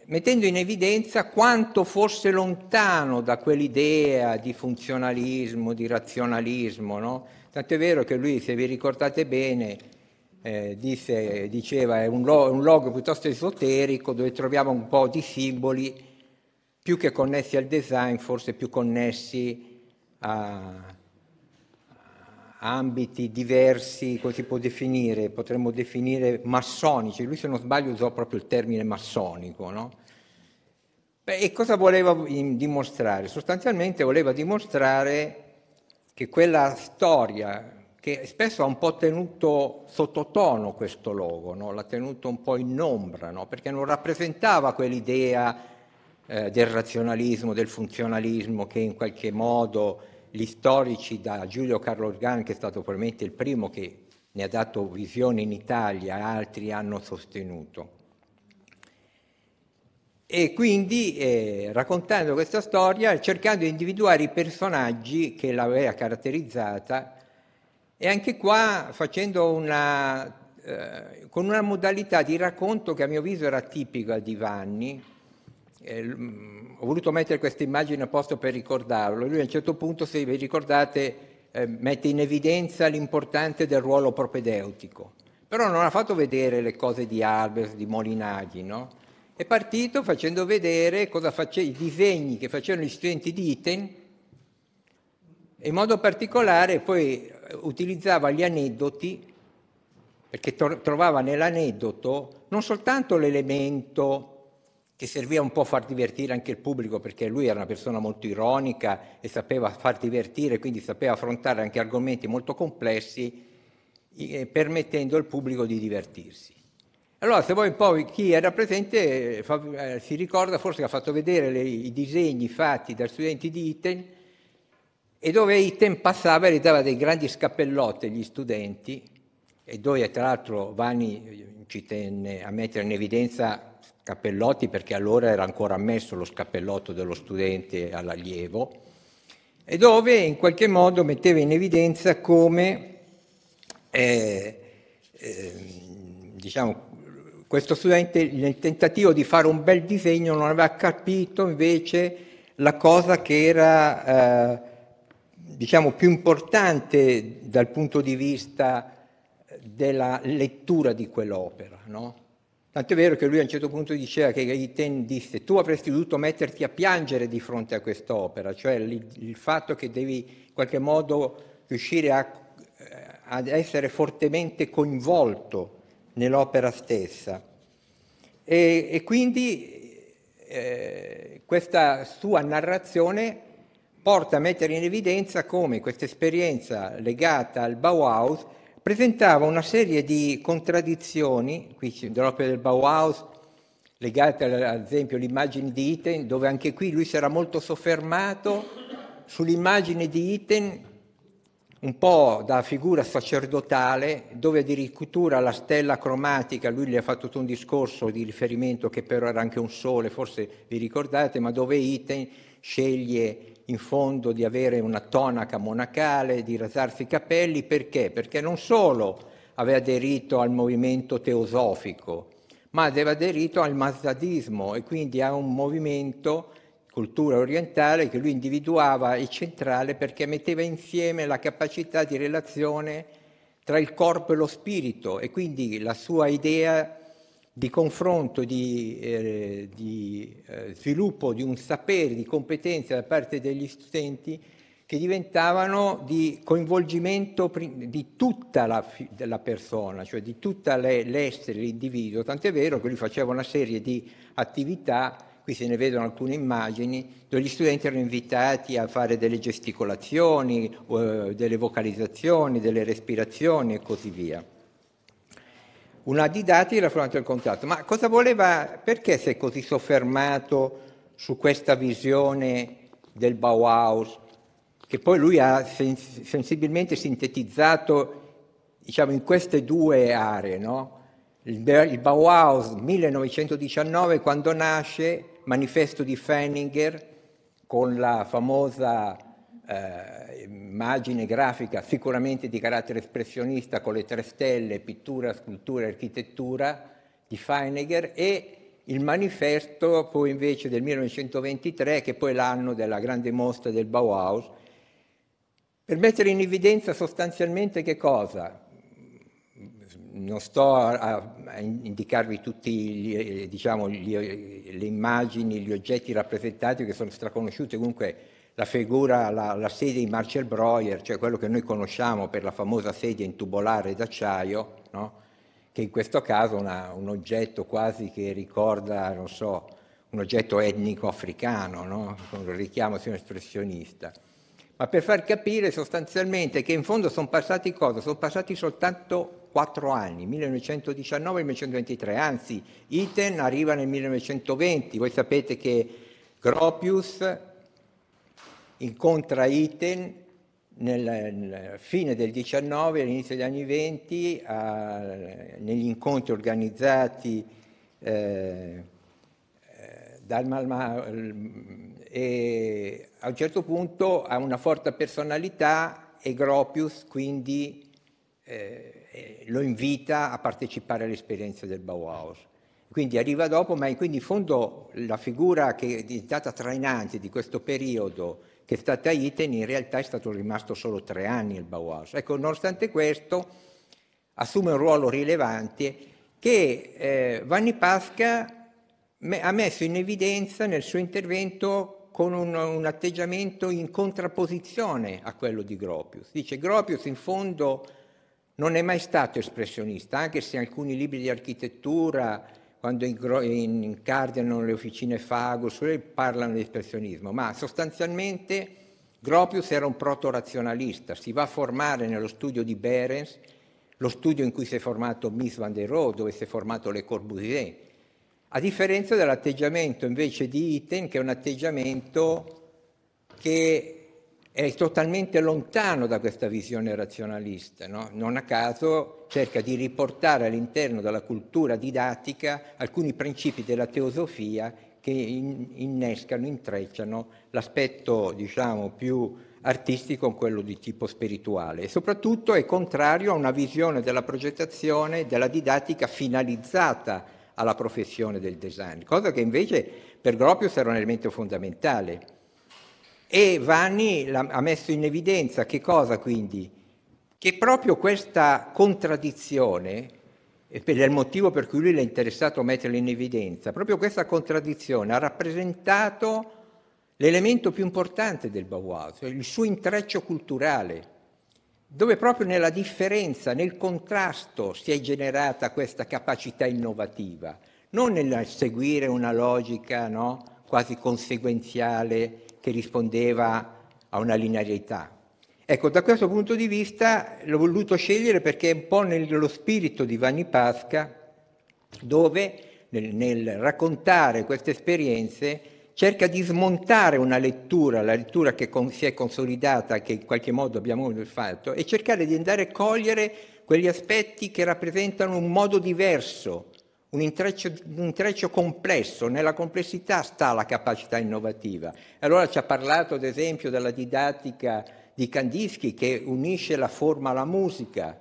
mettendo in evidenza quanto fosse lontano da quell'idea di funzionalismo, di razionalismo. No? Tanto è vero che lui, se vi ricordate bene, eh, disse, diceva è un, lo- un logo piuttosto esoterico dove troviamo un po' di simboli più che connessi al design, forse più connessi a ambiti diversi, come si può definire, potremmo definire massonici, lui se non sbaglio usò proprio il termine massonico, no? Beh, e cosa voleva dimostrare? Sostanzialmente voleva dimostrare che quella storia, che spesso ha un po' tenuto sottotono questo logo, no? l'ha tenuto un po' in ombra, no? perché non rappresentava quell'idea eh, del razionalismo, del funzionalismo che in qualche modo gli storici da Giulio Carlo Organ, che è stato probabilmente il primo che ne ha dato visione in Italia, altri hanno sostenuto. E quindi eh, raccontando questa storia, cercando di individuare i personaggi che l'aveva caratterizzata e anche qua facendo una, eh, con una modalità di racconto che a mio avviso era tipica di Vanni, eh, ho voluto mettere questa immagine apposta per ricordarlo. Lui a un certo punto, se vi ricordate, eh, mette in evidenza l'importanza del ruolo propedeutico, però non ha fatto vedere le cose di Albers, di Molinaghi, no? È partito facendo vedere face... i disegni che facevano gli studenti di Iten, in modo particolare poi eh, utilizzava gli aneddoti, perché trovava nell'aneddoto non soltanto l'elemento che serviva un po' a far divertire anche il pubblico perché lui era una persona molto ironica e sapeva far divertire, quindi sapeva affrontare anche argomenti molto complessi eh, permettendo al pubblico di divertirsi. Allora, se vuoi un po' chi era presente eh, fa, eh, si ricorda forse che ha fatto vedere le, i disegni fatti da studenti di Iten e dove Iten passava e gli dava dei grandi scappellotti agli studenti e dove tra l'altro Vani eh, ci tenne a mettere in evidenza scappellotti perché allora era ancora ammesso lo scappellotto dello studente all'allievo, e dove in qualche modo metteva in evidenza come eh, eh, diciamo, questo studente nel tentativo di fare un bel disegno non aveva capito invece la cosa che era eh, diciamo più importante dal punto di vista della lettura di quell'opera, no? Tant'è vero che lui a un certo punto diceva che Gaiten disse tu avresti dovuto metterti a piangere di fronte a quest'opera, cioè il fatto che devi in qualche modo riuscire a, eh, ad essere fortemente coinvolto nell'opera stessa. E, e quindi eh, questa sua narrazione porta a mettere in evidenza come questa esperienza legata al Bauhaus presentava una serie di contraddizioni, qui c'è l'opera del Bauhaus, legate ad esempio all'immagine di Iten, dove anche qui lui si era molto soffermato sull'immagine di Iten, un po' da figura sacerdotale, dove addirittura la stella cromatica, lui gli ha fatto un discorso di riferimento che però era anche un sole, forse vi ricordate, ma dove Iten sceglie in fondo di avere una tonaca monacale, di rasarsi i capelli, perché? Perché non solo aveva aderito al movimento teosofico, ma aveva aderito al mazdadismo e quindi a un movimento cultura orientale che lui individuava e centrale perché metteva insieme la capacità di relazione tra il corpo e lo spirito e quindi la sua idea di confronto, di, eh, di eh, sviluppo di un sapere, di competenze da parte degli studenti che diventavano di coinvolgimento di tutta la, la persona, cioè di tutta l'essere, l'individuo, tant'è vero che lui faceva una serie di attività, qui se ne vedono alcune immagini, dove gli studenti erano invitati a fare delle gesticolazioni, eh, delle vocalizzazioni, delle respirazioni e così via una didattica fronte al contratto. Ma cosa voleva, perché si è così soffermato su questa visione del Bauhaus, che poi lui ha sens- sensibilmente sintetizzato diciamo, in queste due aree, no? il, il Bauhaus 1919 quando nasce, manifesto di Fenninger con la famosa eh, immagine grafica sicuramente di carattere espressionista con le tre stelle, pittura, scultura e architettura di Feinegger e il manifesto poi invece del 1923 che è poi l'anno della grande mostra del Bauhaus per mettere in evidenza sostanzialmente che cosa? Non sto a, a indicarvi tutte eh, diciamo, le immagini, gli oggetti rappresentati che sono straconosciuti, comunque la figura, la, la sedia di Marcel Breuer, cioè quello che noi conosciamo per la famosa sedia in tubolare d'acciaio, no? che in questo caso è un oggetto quasi che ricorda, non so, un oggetto etnico africano, no? un richiamo sia espressionista. Ma per far capire sostanzialmente che in fondo sono passati cosa? Sono passati soltanto quattro anni, 1919-1923, anzi Iten arriva nel 1920, voi sapete che Gropius incontra Iten nella fine del 19 all'inizio degli anni 20 a, negli incontri organizzati eh, eh dal Malma e a un certo punto ha una forte personalità e Gropius quindi eh, eh, lo invita a partecipare all'esperienza del Bauhaus. Quindi arriva dopo, ma quindi in fondo la figura che è diventata trainante di questo periodo che è stata a Iten, in realtà è stato rimasto solo tre anni il Bauhaus. Ecco, nonostante questo, assume un ruolo rilevante che eh, Vanni Pasca me ha messo in evidenza nel suo intervento con un, un atteggiamento in contrapposizione a quello di Gropius. Dice Gropius in fondo non è mai stato espressionista, anche se alcuni libri di architettura quando incardinano le officine Fagus, parlano di espressionismo, ma sostanzialmente Gropius era un proto-razionalista, si va a formare nello studio di Behrens, lo studio in cui si è formato Miss van der Rohe, dove si è formato Le Corbusier, a differenza dell'atteggiamento invece di Iten, che è un atteggiamento che è totalmente lontano da questa visione razionalista. No? Non a caso cerca di riportare all'interno della cultura didattica alcuni principi della teosofia che innescano, intrecciano l'aspetto diciamo, più artistico con quello di tipo spirituale e soprattutto è contrario a una visione della progettazione della didattica finalizzata alla professione del design, cosa che invece per Gropius era un elemento fondamentale. E Vanni ha messo in evidenza che cosa quindi? Che proprio questa contraddizione, e è il motivo per cui lui l'ha interessato a metterla in evidenza, proprio questa contraddizione ha rappresentato l'elemento più importante del Bauhaus, il suo intreccio culturale, dove proprio nella differenza, nel contrasto si è generata questa capacità innovativa, non nel seguire una logica no? quasi conseguenziale che rispondeva a una linearità. Ecco, da questo punto di vista l'ho voluto scegliere perché è un po' nello spirito di Vanni Pasca, dove nel, nel raccontare queste esperienze cerca di smontare una lettura, la lettura che con, si è consolidata, che in qualche modo abbiamo fatto, e cercare di andare a cogliere quegli aspetti che rappresentano un modo diverso un intreccio, un intreccio, complesso, nella complessità sta la capacità innovativa. Allora ci ha parlato ad esempio della didattica di Kandinsky che unisce la forma alla musica.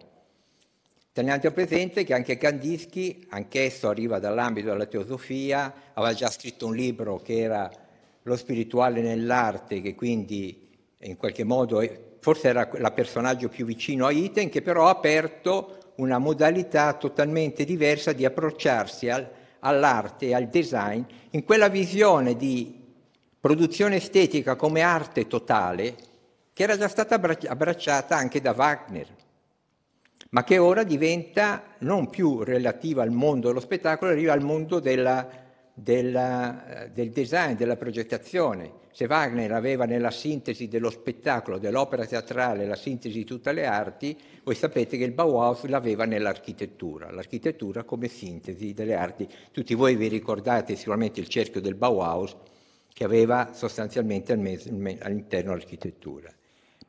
Tenendo presente che anche Kandinsky, anch'esso arriva dall'ambito della teosofia, aveva già scritto un libro che era Lo spirituale nell'arte, che quindi in qualche modo forse era il personaggio più vicino a Iten, che però ha aperto una modalità totalmente diversa di approcciarsi al, all'arte e al design in quella visione di produzione estetica come arte totale che era già stata abbracciata anche da Wagner, ma che ora diventa non più relativa al mondo dello spettacolo, arriva al mondo della, della, eh, del design, della progettazione se Wagner aveva nella sintesi dello spettacolo, dell'opera teatrale, la sintesi di tutte le arti, voi sapete che il Bauhaus l'aveva nell'architettura, l'architettura come sintesi delle arti. Tutti voi vi ricordate sicuramente il cerchio del Bauhaus che aveva sostanzialmente all'interno l'architettura.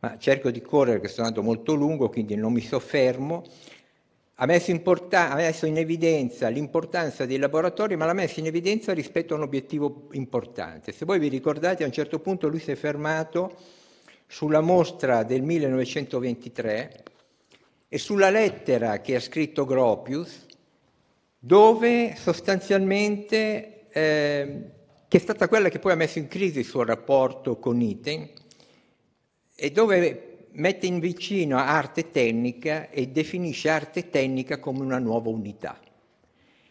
Ma cerco di correre, perché sono andato molto lungo, quindi non mi soffermo ha messo, ha messo, in evidenza l'importanza dei laboratori, ma l'ha messo in evidenza rispetto a un obiettivo importante. Se voi vi ricordate, a un certo punto lui si è fermato sulla mostra del 1923 e sulla lettera che ha scritto Gropius, dove sostanzialmente, eh, che è stata quella che poi ha messo in crisi il suo rapporto con Iten, e dove mette in vicino arte tecnica e definisce arte tecnica come una nuova unità.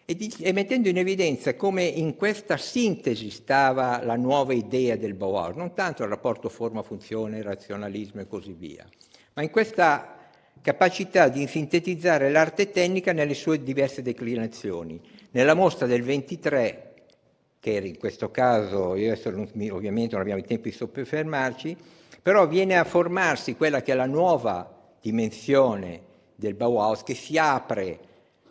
E, di, e, mettendo in evidenza come in questa sintesi stava la nuova idea del Bauhaus, non tanto il rapporto forma-funzione, razionalismo e così via, ma in questa capacità di sintetizzare l'arte tecnica nelle sue diverse declinazioni. Nella mostra del 23, che era in questo caso, io adesso non, ovviamente non abbiamo il tempo di soffermarci, però viene a formarsi quella che è la nuova dimensione del Bauhaus che si apre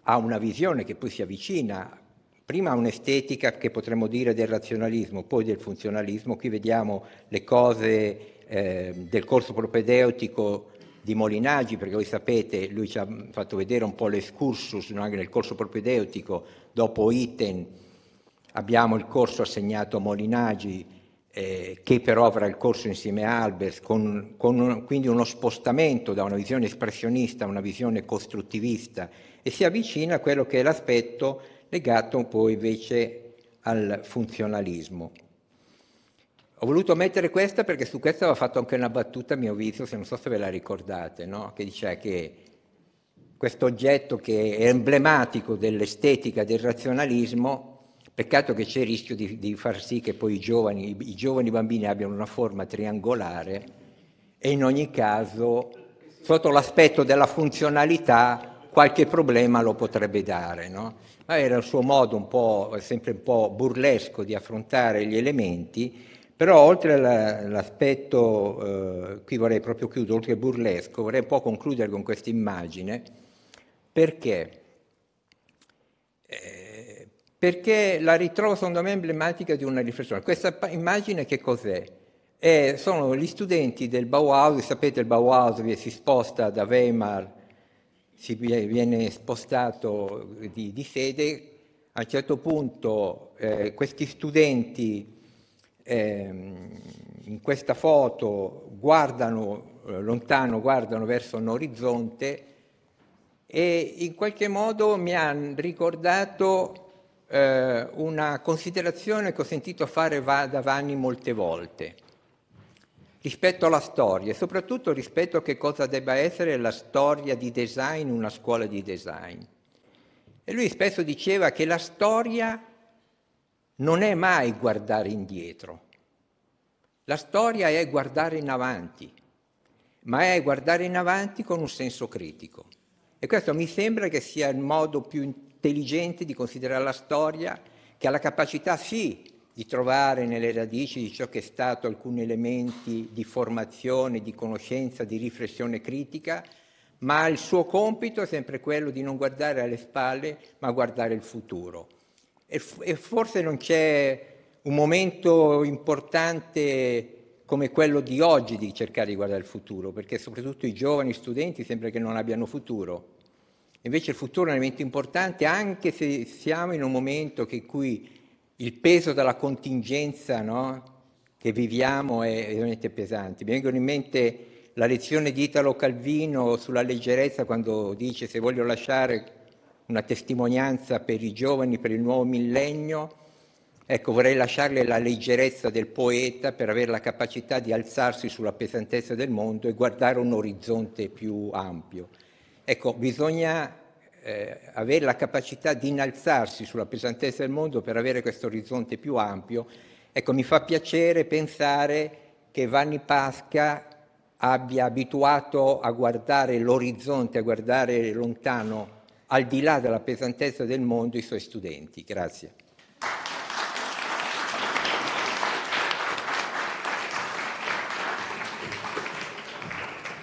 a una visione che poi si avvicina prima a un'estetica che potremmo dire del razionalismo, poi del funzionalismo, qui vediamo le cose eh, del corso propedeutico di Molinaggi, perché voi sapete, lui ci ha fatto vedere un po' l'escursus anche nel corso propedeutico, dopo Iten abbiamo il corso assegnato a Molinaggi eh, che però avrà il corso insieme a Albers, con, con un, quindi uno spostamento da una visione espressionista a una visione costruttivista e si avvicina a quello che è l'aspetto legato poi invece al funzionalismo. Ho voluto mettere questa perché su questa aveva fatto anche una battuta, a mio avviso, se non so se ve la ricordate, no? che diceva che questo oggetto che è emblematico dell'estetica del razionalismo Peccato che c'è il rischio di, di far sì che poi i giovani, i, giovani bambini abbiano una forma triangolare e in ogni caso, sotto l'aspetto della funzionalità, qualche problema lo potrebbe dare, no? ma era il suo modo un po', sempre un po' burlesco di affrontare gli elementi, però oltre all'aspetto, eh, qui vorrei proprio chiudere, oltre al burlesco, vorrei un po' concludere con questa immagine, perché eh, perché la ritrovo secondo me emblematica di una riflessione. Questa immagine che cos'è? Eh, sono gli studenti del Bauhaus, sapete il Bauhaus si sposta da Weimar, si viene spostato di, di sede, a un certo punto eh, questi studenti eh, in questa foto guardano eh, lontano, guardano verso un orizzonte e in qualche modo mi hanno ricordato eh, una considerazione che ho sentito fare da Vanni molte volte rispetto alla storia e soprattutto rispetto a che cosa debba essere la storia di design, una scuola di design. E lui spesso diceva che la storia non è mai guardare indietro, la storia è guardare in avanti, ma è guardare in avanti con un senso critico. E questo mi sembra che sia il modo più intelligente di considerare la storia, che ha la capacità sì di trovare nelle radici di ciò che è stato alcuni elementi di formazione, di conoscenza, di riflessione critica, ma il suo compito è sempre quello di non guardare alle spalle, ma guardare il futuro. E, e forse non c'è un momento importante come quello di oggi di cercare di guardare il futuro, perché soprattutto i giovani studenti sembra che non abbiano futuro. Invece il futuro è un elemento importante anche se siamo in un momento in cui il peso della contingenza no, che viviamo è veramente pesante. Mi vengono in mente la lezione di Italo Calvino sulla leggerezza quando dice se voglio lasciare una testimonianza per i giovani, per il nuovo millennio, ecco vorrei lasciarle la leggerezza del poeta per avere la capacità di alzarsi sulla pesantezza del mondo e guardare un orizzonte più ampio. Ecco, bisogna eh, avere la capacità di innalzarsi sulla pesantezza del mondo per avere questo orizzonte più ampio. Ecco, mi fa piacere pensare che Vanni Pasca abbia abituato a guardare l'orizzonte, a guardare lontano, al di là della pesantezza del mondo, i suoi studenti. Grazie.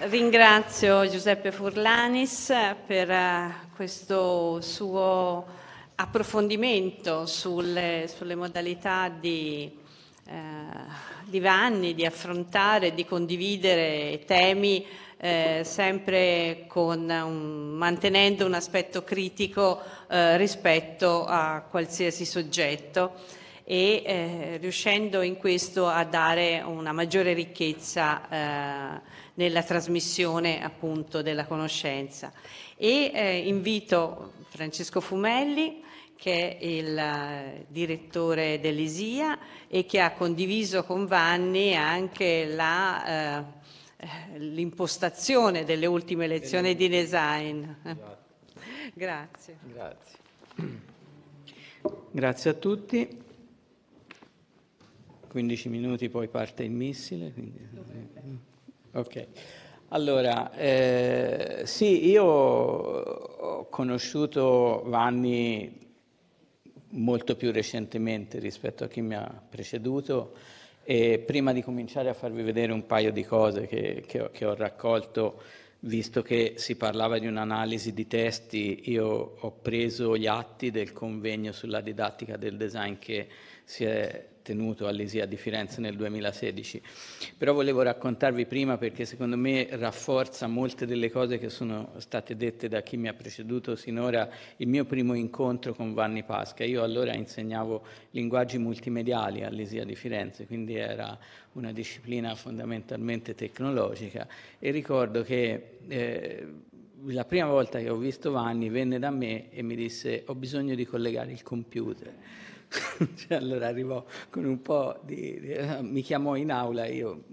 Ringrazio Giuseppe Furlanis per eh, questo suo approfondimento sulle, sulle modalità di, eh, di, Vanni di affrontare, di condividere temi eh, sempre un, mantenendo un aspetto critico eh, rispetto a qualsiasi soggetto e eh, riuscendo in questo a dare una maggiore ricchezza eh, nella trasmissione appunto della conoscenza. E eh, invito Francesco Fumelli, che è il eh, direttore dell'ISIA e che ha condiviso con Vanni anche la, eh, l'impostazione delle ultime lezioni di design. Esatto. Grazie. Grazie. Grazie a tutti. 15 minuti poi parte il missile. Quindi... Eh, Ok, allora, eh, sì, io ho conosciuto Vanni molto più recentemente rispetto a chi mi ha preceduto e prima di cominciare a farvi vedere un paio di cose che, che, ho, che ho raccolto, visto che si parlava di un'analisi di testi, io ho preso gli atti del convegno sulla didattica del design che si è tenuto all'ISIA di Firenze nel 2016. Però volevo raccontarvi prima perché secondo me rafforza molte delle cose che sono state dette da chi mi ha preceduto sinora il mio primo incontro con Vanni Pasca. Io allora insegnavo linguaggi multimediali all'ISIA di Firenze, quindi era una disciplina fondamentalmente tecnologica e ricordo che eh, la prima volta che ho visto Vanni venne da me e mi disse ho bisogno di collegare il computer. cioè, allora arrivò con un po' di, di, eh, mi chiamò in aula, io,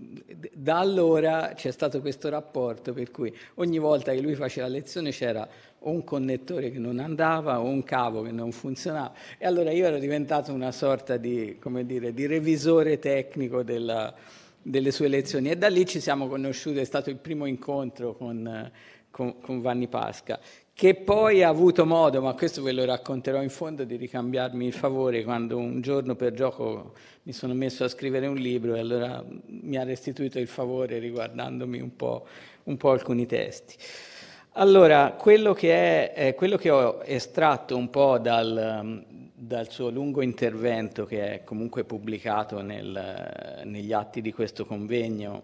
da allora c'è stato questo rapporto per cui ogni volta che lui faceva lezione c'era o un connettore che non andava o un cavo che non funzionava e allora io ero diventato una sorta di, come dire, di revisore tecnico della, delle sue lezioni e da lì ci siamo conosciuti, è stato il primo incontro con... Con, con, Vanni Pasca, che poi ha avuto modo, ma questo ve lo racconterò in fondo, di ricambiarmi il favore quando un giorno per gioco mi sono messo a scrivere un libro e allora mi ha restituito il favore riguardandomi un po', un po alcuni testi. Allora, quello che, è, eh, quello che, ho estratto un po' dal, dal, suo lungo intervento, che è comunque pubblicato nel, negli atti di questo convegno,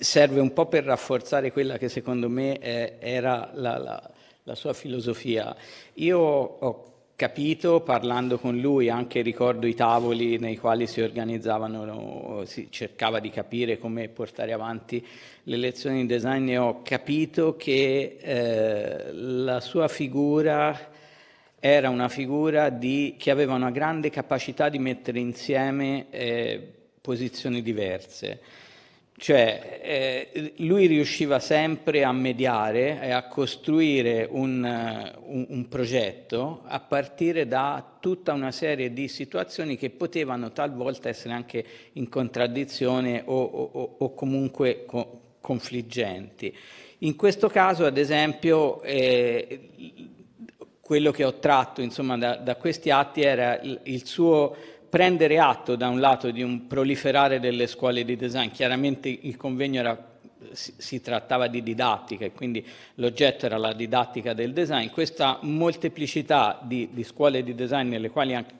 serve un po' per rafforzare quella che secondo me è, era la, la, la sua filosofia. Io ho capito parlando con lui, anche ricordo i tavoli nei quali si organizzavano, si cercava di capire come portare avanti le lezioni di design e ho capito che eh, la sua figura era una figura di, che aveva una grande capacità di mettere insieme eh, posizioni diverse cioè, eh, lui riusciva sempre a mediare e a costruire un, eh, un, un, progetto a partire da tutta una serie di situazioni che potevano talvolta essere anche in contraddizione o, o, o comunque co confliggenti. In questo caso, ad esempio, eh, quello che ho tratto insomma, da, da, questi atti era il, il suo prendere atto da un lato di un proliferare delle scuole di design, chiaramente il convegno era si, trattava di didattica e quindi l'oggetto era la didattica del design, questa molteplicità di, di scuole di design nelle quali anche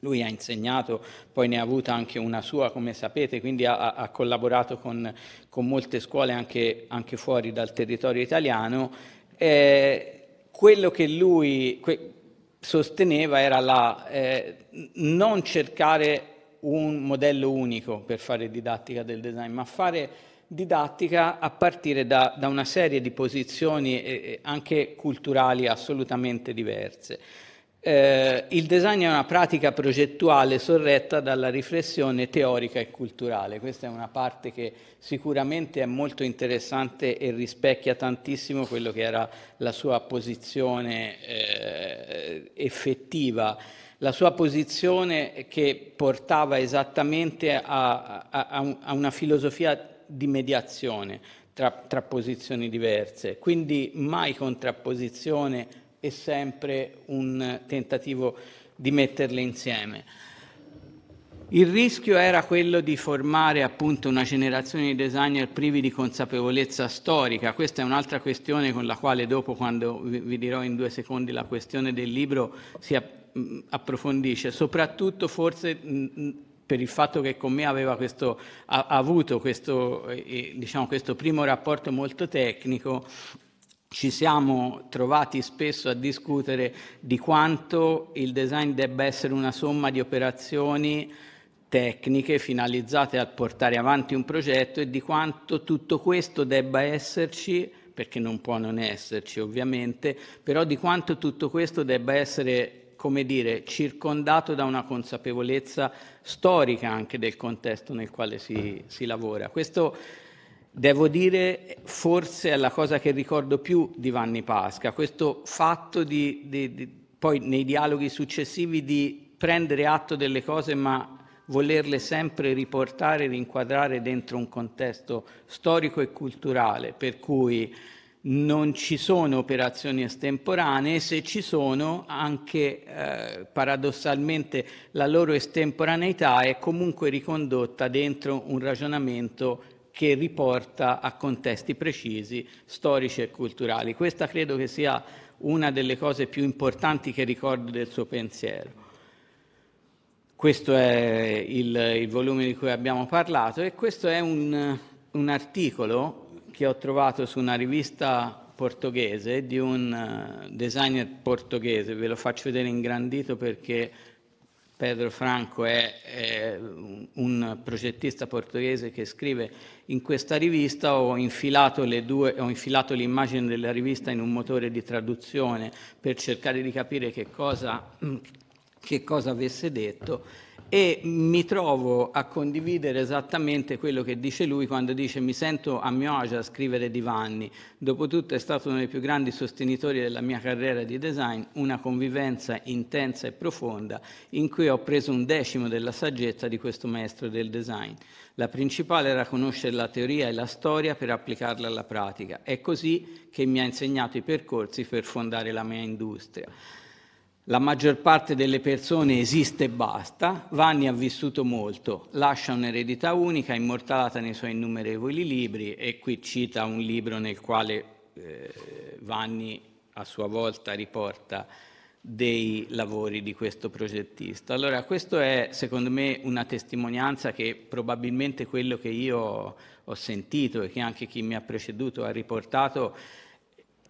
lui ha insegnato, poi ne ha avuta anche una sua, come sapete, quindi ha, ha collaborato con, con, molte scuole anche, anche, fuori dal territorio italiano. Eh, quello che lui, que, sosteneva era la eh, non cercare un modello unico per fare didattica del design, ma fare didattica a partire da, da una serie di posizioni eh, eh anche culturali assolutamente diverse. Eh, il design è una pratica progettuale sorretta dalla riflessione teorica e culturale. Questa è una parte che sicuramente è molto interessante e rispecchia tantissimo quello che era la sua posizione eh, effettiva, la sua posizione che portava esattamente a, a, a una filosofia di mediazione tra, tra posizioni diverse, quindi mai contrapposizione e sempre un tentativo di metterle insieme. Il rischio era quello di formare appunto una generazione di designer privi di consapevolezza storica. Questa è un'altra questione con la quale dopo, quando vi dirò in due secondi la questione del libro, si approfondisce, soprattutto forse per il fatto che con me aveva questo, ha avuto questo, eh, eh, diciamo, questo primo rapporto molto tecnico ci siamo trovati spesso a discutere di quanto il design debba essere una somma di operazioni tecniche finalizzate a portare avanti un progetto e di quanto tutto questo debba esserci, perché non può non esserci ovviamente, però di quanto tutto questo debba essere come dire, circondato da una consapevolezza storica anche del contesto nel quale si, si lavora. Questo Devo dire, forse è la cosa che ricordo più di Vanni Pasca, questo fatto di, di, di, poi nei dialoghi successivi di prendere atto delle cose ma volerle sempre riportare e rinquadrare dentro un contesto storico e culturale, per cui non ci sono operazioni estemporanee, se ci sono anche eh, paradossalmente la loro estemporaneità è comunque ricondotta dentro un ragionamento che riporta a contesti precisi, storici e culturali. Questa credo che sia una delle cose più importanti che ricordo del suo pensiero. Questo è il, il volume di cui abbiamo parlato e questo è un, un articolo che ho trovato su una rivista portoghese di un eh, designer portoghese, ve lo faccio vedere ingrandito perché Pedro Franco è, è, un progettista portoghese che scrive in questa rivista ho infilato, due, ho infilato l'immagine della rivista in un motore di traduzione per cercare di capire che cosa, che cosa avesse detto e mi trovo a condividere esattamente quello che dice lui quando dice mi sento a mio agio a scrivere di Vanni, dopotutto è stato uno dei più grandi sostenitori della mia carriera di design, una convivenza intensa e profonda in cui ho preso un decimo della saggezza di questo maestro del design. La principale era conoscere la teoria e la storia per applicarla alla pratica. È così che mi ha insegnato i percorsi per fondare la mia industria la maggior parte delle persone esiste e basta, Vanni ha vissuto molto, lascia un'eredità unica immortalata nei suoi innumerevoli libri e qui cita un libro nel quale eh, Vanni a sua volta riporta dei lavori di questo progettista. Allora, questa è secondo me una testimonianza che probabilmente quello che io ho sentito e che anche chi mi ha preceduto ha riportato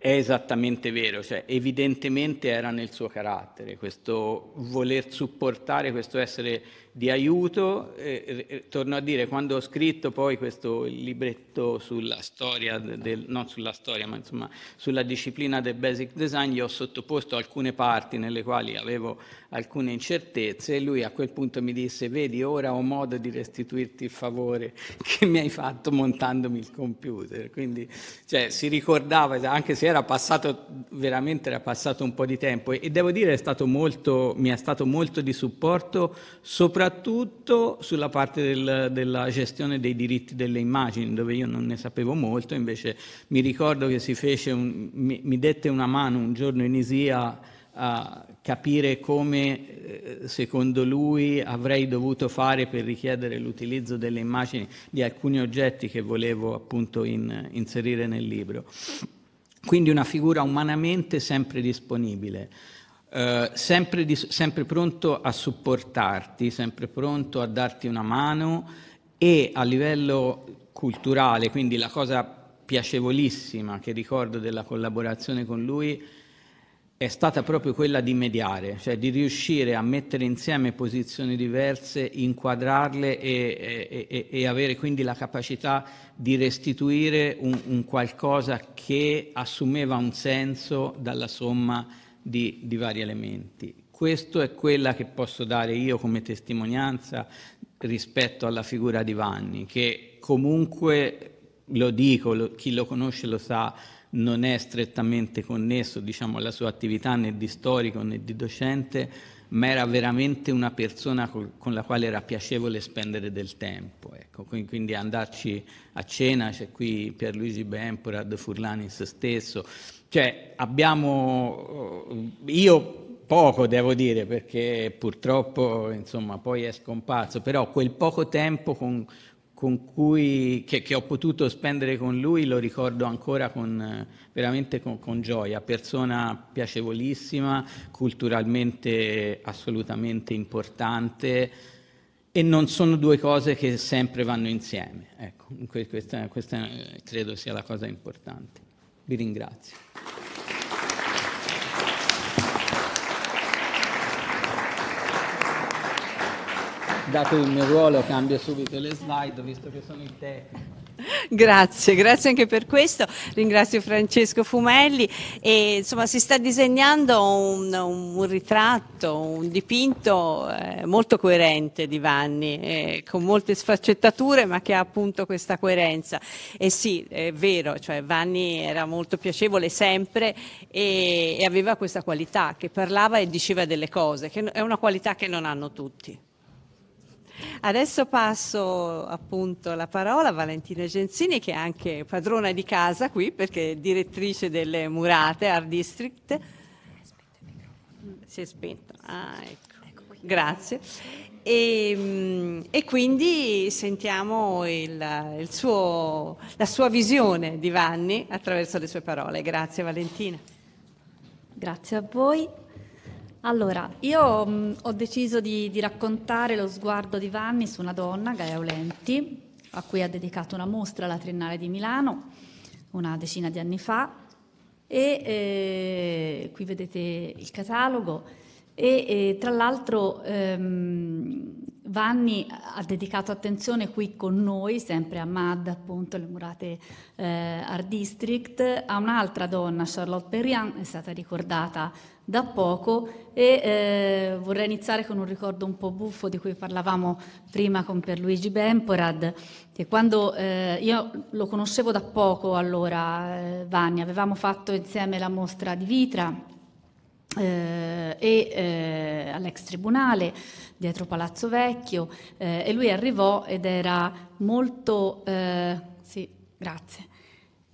è esattamente vero, cioè evidentemente era nel suo carattere questo voler supportare, questo essere di aiuto. Eh, eh, eh, torno a dire, quando ho scritto poi questo libretto sulla storia, del, non sulla storia, ma insomma sulla disciplina del basic design, gli ho sottoposto alcune parti nelle quali avevo alcune incertezze e lui a quel punto mi disse, vedi, ora ho modo di restituirti il favore che mi hai fatto montandomi il computer. Quindi cioè, si ricordava, anche se era passato, veramente era passato un po' di tempo e, e devo dire è stato molto, mi è stato molto di supporto, soprattutto soprattutto sulla parte del, della gestione dei diritti delle immagini, dove io non ne sapevo molto, invece mi ricordo che si fece un, mi, mi dette una mano un giorno in Isia a capire come eh, secondo lui avrei dovuto fare per richiedere l'utilizzo delle immagini di alcuni oggetti che volevo appunto in, inserire nel libro. Quindi una figura umanamente sempre disponibile. Eh, sempre, di, sempre pronto a supportarti, sempre pronto a darti una mano e a livello culturale, quindi la cosa piacevolissima che ricordo della collaborazione con lui è stata proprio quella di mediare, cioè di riuscire a mettere insieme posizioni diverse, inquadrarle e, e, e avere quindi la capacità di restituire un, un, qualcosa che assumeva un senso dalla somma di, di vari elementi. Questo è quella che posso dare io come testimonianza rispetto alla figura di Vanni, che comunque, lo dico, lo, chi lo conosce lo sa, non è strettamente connesso diciamo, alla sua attività né di storico né di docente, ma era veramente una persona con la quale era piacevole spendere del tempo. Ecco. Quindi andarci a cena, c'è qui Pierluigi Bempora, De Furlanis stesso, cioè, abbiamo, eh, io poco devo dire perché purtroppo insomma, poi è scomparso, però quel poco tempo con, con cui, che, che, ho potuto spendere con lui lo ricordo ancora con, veramente con, con gioia, persona piacevolissima, culturalmente assolutamente importante e non sono due cose che sempre vanno insieme. Ecco, questa, questa credo sia la cosa importante. Vi ringrazio. dato il mio ruolo cambio subito le slide visto che sono in tecnico. Grazie, grazie anche per questo. Ringrazio Francesco Fumelli. E, insomma, si sta disegnando un, un ritratto, un dipinto eh, molto coerente di Vanni, eh, con molte sfaccettature, ma che ha appunto questa coerenza. E sì, è vero, cioè Vanni era molto piacevole sempre e, e aveva questa qualità che parlava e diceva delle cose, che è una qualità che non hanno tutti. Adesso passo appunto la parola a Valentina Genzini che è anche padrona di casa qui perché è direttrice delle Murate Art District. Si è spento. Ah, ecco. ecco Grazie. E, ehm, e, quindi sentiamo il, il suo, la sua visione di Vanni attraverso le sue parole. Grazie Valentina. Grazie a voi. Allora, io mh, mm, ho deciso di, di, raccontare lo sguardo di Vanni su una donna, Gaia Olenti, a cui ha dedicato una mostra alla Triennale di Milano una decina di anni fa. E eh, qui vedete il catalogo. E eh, tra l'altro ehm, Vanni ha dedicato attenzione qui con noi, sempre a Mad, appunto, le murate eh, Art District, a un'altra donna, Charlotte Perriand, è stata ricordata da poco e eh, vorrei iniziare con un ricordo un po' buffo di cui parlavamo prima con Pierluigi Bemporad, che quando eh, io lo conoscevo da poco allora, eh, Vanni, avevamo fatto insieme la mostra di Vitra eh, e eh, all'ex tribunale dietro Palazzo Vecchio eh, e lui arrivò ed era molto eh, sì, grazie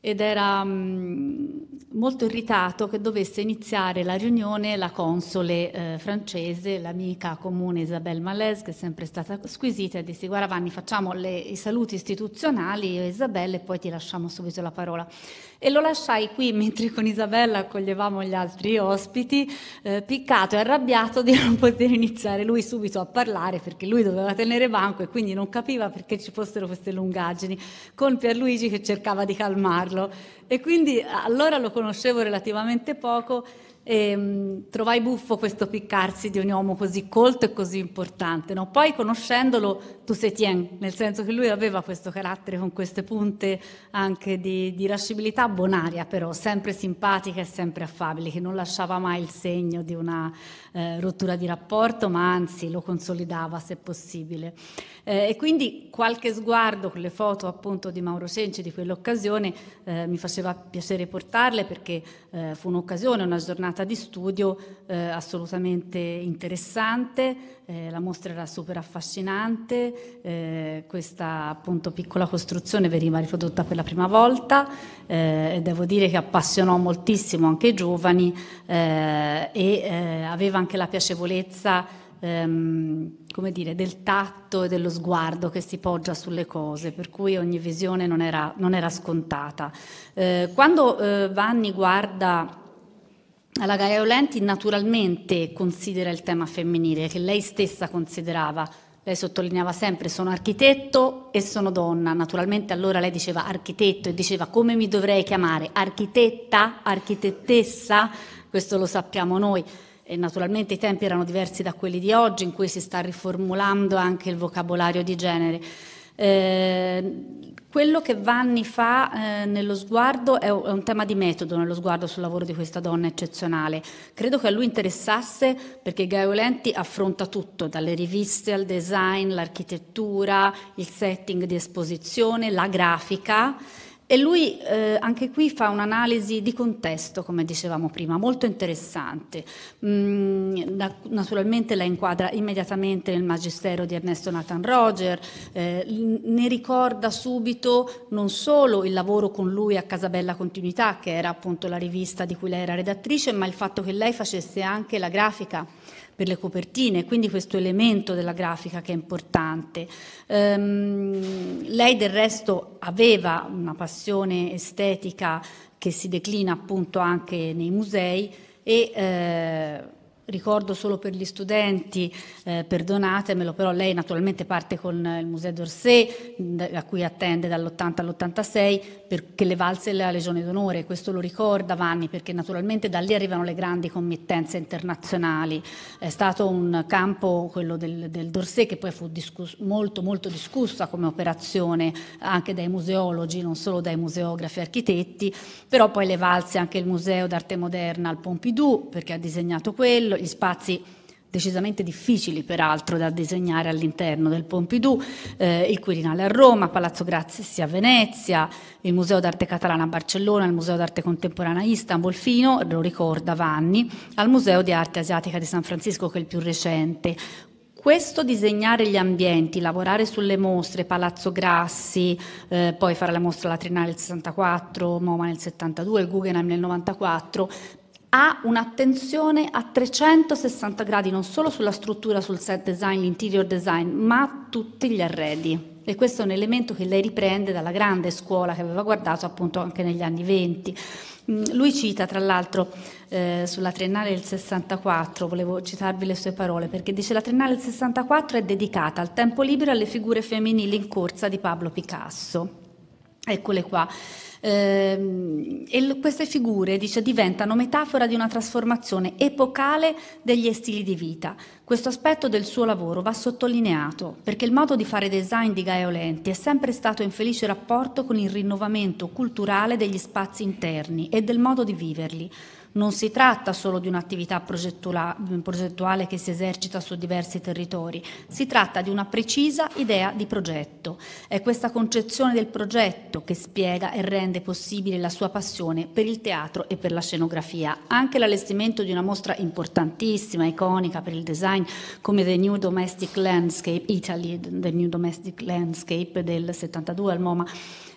ed era mh, mm, molto irritato che dovesse iniziare la riunione la console eh, francese, l'amica comune Isabelle Malaise, che è sempre stata squisita, e disse guarda Vanni facciamo le, i saluti istituzionali io e Isabelle e poi ti lasciamo subito la parola. E lo lasciai qui mentre con Isabella accoglievamo gli altri ospiti, eh, piccato e arrabbiato di non poter iniziare lui subito a parlare perché lui doveva tenere banco e quindi non capiva perché ci fossero queste lungaggini, con Pierluigi che cercava di calmarlo farlo e quindi allora lo conoscevo relativamente poco e mm, trovai buffo questo piccarsi di un uomo così colto e così importante. No? Poi conoscendolo tout setien, nel senso che lui aveva questo carattere con queste punte anche di, di irascibilità bonaria, però sempre simpatica e sempre affabile, che non lasciava mai il segno di una eh, rottura di rapporto, ma anzi lo consolidava se possibile. Eh, e quindi qualche sguardo con le foto appunto di Mauro Cenci di quell'occasione eh, mi faceva piacere portarle perché eh, fu un'occasione, una giornata di studio eh, assolutamente interessante, eh, la mostra era super affascinante eh, questa appunto piccola costruzione veniva riprodotta per la prima volta eh, e devo dire che appassionò moltissimo anche i giovani eh, e eh, aveva anche la piacevolezza ehm, come dire, del tatto e dello sguardo che si poggia sulle cose, per cui ogni visione non era, non era scontata. Eh, quando eh, Vanni guarda alla Gaia Olenti naturalmente considera il tema femminile, che lei stessa considerava lei sottolineava sempre sono architetto e sono donna, naturalmente allora lei diceva architetto e diceva come mi dovrei chiamare, architetta, architettessa, questo lo sappiamo noi e naturalmente i tempi erano diversi da quelli di oggi in cui si sta riformulando anche il vocabolario di genere. Eh, quello che Vanni fa eh, nello sguardo è un tema di metodo nello sguardo sul lavoro di questa donna eccezionale. Credo che a lui interessasse perché Gaio Lenti affronta tutto, dalle riviste al design, l'architettura, il setting di esposizione, la grafica e lui eh, anche qui fa un'analisi di contesto, come dicevamo prima, molto interessante. Mm, naturalmente la inquadra immediatamente nel magistero di Ernesto Nathan Roger, eh, ne ricorda subito non solo il lavoro con lui a Casabella Continuità, che era appunto la rivista di cui lei era redattrice, ma il fatto che lei facesse anche la grafica per le copertine, quindi questo elemento della grafica che è importante. Ehm, lei del resto aveva una passione estetica che si declina appunto anche nei musei e eh, ricordo solo per gli studenti, eh, perdonatemelo, però lei naturalmente parte con il Museo d'Orsay, a cui attende dall'80 all'86, perché le valse la Legione d'Onore, questo lo ricorda Vanni, perché naturalmente da lì arrivano le grandi committenze internazionali. È stato un campo, quello del, del d'Orsay, che poi fu discusso, molto molto discussa come operazione anche dai museologi, non solo dai museografi e architetti, però poi le valse anche il Museo d'Arte Moderna al Pompidou, perché ha disegnato quello, quello, gli spazi decisamente difficili peraltro da disegnare all'interno del Pompidou, eh, il Quirinale a Roma, Palazzo Grazia a Venezia, il Museo d'arte catalana a Barcellona, il Museo d'arte contemporanea a Istanbul, fino, lo ricorda Vanni, al Museo di arte asiatica di San Francisco che è il più recente. Questo disegnare gli ambienti, lavorare sulle mostre, Palazzo Grassi, eh, poi fare la mostra alla Trinale nel 64, MoMA nel 72, il Guggenheim nel 94, ha un'attenzione a 360 gradi non solo sulla struttura, sul set design, l'interior design, ma tutti gli arredi. E questo è un elemento che lei riprende dalla grande scuola che aveva guardato appunto anche negli anni venti. Mm, lui cita tra l'altro eh, sulla Triennale del 64, volevo citarvi le sue parole, perché dice la Triennale del 64 è dedicata al tempo libero e alle figure femminili in corsa di Pablo Picasso. Eccole qua. Ehm, e queste figure, dice, diventano metafora di una trasformazione epocale degli stili di vita. Questo aspetto del suo lavoro va sottolineato, perché il modo di fare design di Gaia Olenti è sempre stato in felice rapporto con il rinnovamento culturale degli spazi interni e del modo di viverli non si tratta solo di un'attività progettuale che si esercita su diversi territori, si tratta di una precisa idea di progetto. È questa concezione del progetto che spiega e rende possibile la sua passione per il teatro e per la scenografia. Anche l'allestimento di una mostra importantissima, iconica per il design, come The New Domestic Landscape Italy, The New Domestic Landscape del 72 al MoMA,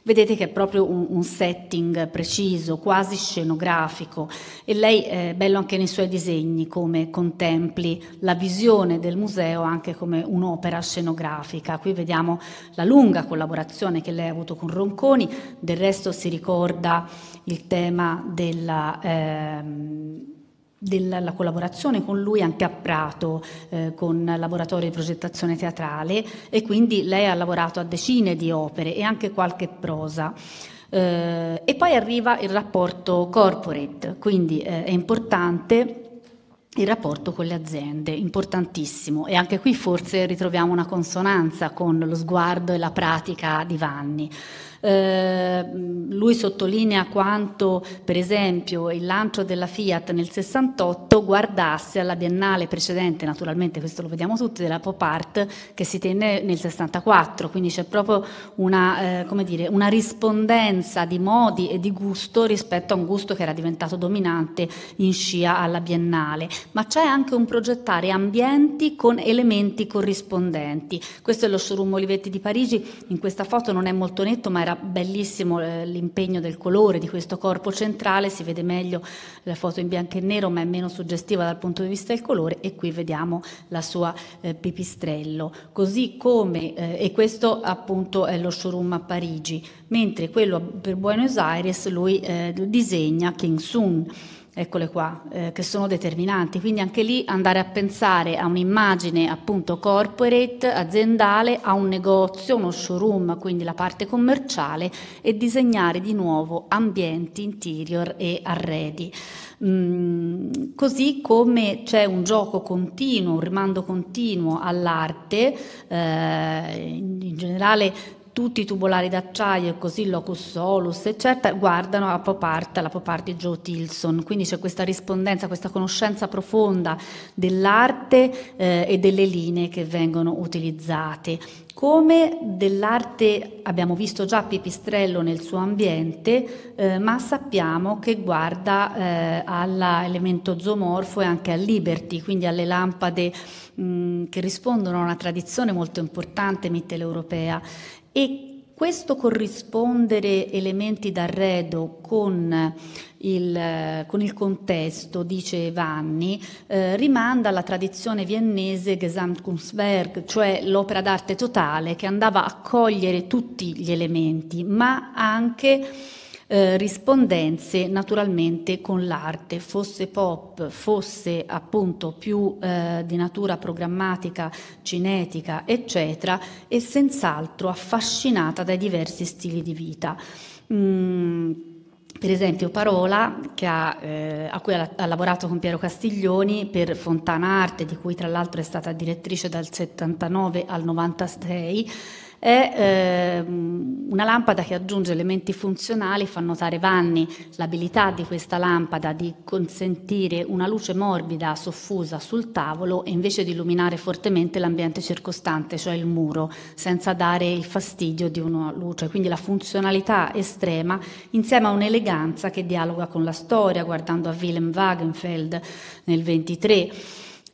vedete che è proprio un, un setting preciso, quasi scenografico e lei è bello anche nei suoi disegni come contempli la visione del museo anche come un'opera scenografica. Qui vediamo la lunga collaborazione che lei ha avuto con Ronconi, del resto si ricorda il tema della... Ehm, della collaborazione con lui anche a Prato eh, con laboratorio di progettazione teatrale e quindi lei ha lavorato a decine di opere e anche qualche prosa. Eh, e poi arriva il rapporto corporate, quindi eh, è importante il rapporto con le aziende, importantissimo. E anche qui forse ritroviamo una consonanza con lo sguardo e la pratica di Vanni. Ehm, lui sottolinea quanto per esempio il lancio della Fiat nel 68 guardasse alla biennale precedente, naturalmente questo lo vediamo tutti, della pop art che si tenne nel 64, quindi c'è proprio una, eh, come dire, una rispondenza di modi e di gusto rispetto a un gusto che era diventato dominante in scia alla biennale, ma c'è anche un progettare ambienti con elementi corrispondenti. Questo è lo showroom Olivetti di Parigi, in questa foto non è molto netto ma era bellissimo eh, l'impegno del colore di questo corpo centrale, si vede meglio la foto in bianco e nero ma è meno suggestiva dal punto di vista del colore e qui vediamo la sua eh, pipistrello. Così come, eh, e questo appunto è lo showroom a Parigi, mentre quello per Buenos Aires lui eh, disegna King Sun eccole qua, eh, che sono determinanti. Quindi anche lì andare a pensare a un'immagine appunto corporate, aziendale, a un negozio, uno showroom, quindi la parte commerciale e disegnare di nuovo ambienti, interior e arredi. Mm, così come c'è un gioco continuo, un rimando continuo all'arte, eh, in, in generale tutti i tubolari d'acciaio, così locus solus, eccetera, guardano a pop art, alla pop art di Joe Tilson. Quindi c'è questa rispondenza, questa conoscenza profonda dell'arte eh, e delle linee che vengono utilizzate. Come dell'arte abbiamo visto già Pipistrello nel suo ambiente, eh, ma sappiamo che guarda eh, all'elemento zoomorfo e anche al liberty, quindi alle lampade mh, che rispondono a una tradizione molto importante mitteleuropea e questo corrispondere elementi d'arredo con il, con il contesto, dice Vanni, eh, rimanda alla tradizione viennese Gesamtkunstwerk, cioè l'opera d'arte totale che andava a cogliere tutti gli elementi, ma anche eh, rispondenze naturalmente con l'arte, fosse pop, fosse appunto più eh, di natura programmatica, cinetica, eccetera, e senz'altro affascinata dai diversi stili di vita. Mm, per esempio Parola, ha, eh, a cui ha, ha, lavorato con Piero Castiglioni per Fontana Arte, di cui tra l'altro è stata direttrice dal 79 al 96, è ehm, una lampada che aggiunge elementi funzionali, fa notare Vanni l'abilità di questa lampada di consentire una luce morbida soffusa sul tavolo e invece di illuminare fortemente l'ambiente circostante, cioè il muro, senza dare il fastidio di una luce. Quindi la funzionalità estrema insieme a un'eleganza che dialoga con la storia, guardando a Willem Wagenfeld nel 23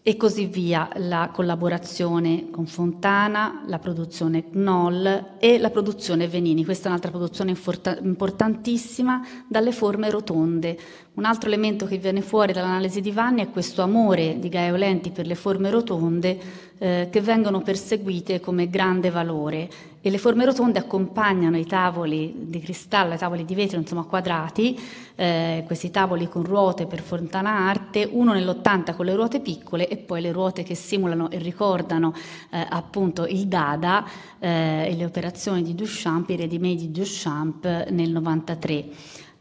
e così via la collaborazione con Fontana, la produzione Knoll e la produzione Venini. Questa è un'altra produzione importantissima dalle forme rotonde. Un altro elemento che viene fuori dall'analisi di Vanni è questo amore di Gaio Lenti per le forme rotonde eh, che vengono perseguite come grande valore e le forme rotonde accompagnano i tavoli di cristallo, i tavoli di vetro, insomma quadrati, eh, questi tavoli con ruote per Fontana Arte, uno nell'80 con le ruote piccole e poi le ruote che simulano e ricordano eh, appunto il Dada eh, e le operazioni di Duchamp, i redimedi di Duchamp nel 93.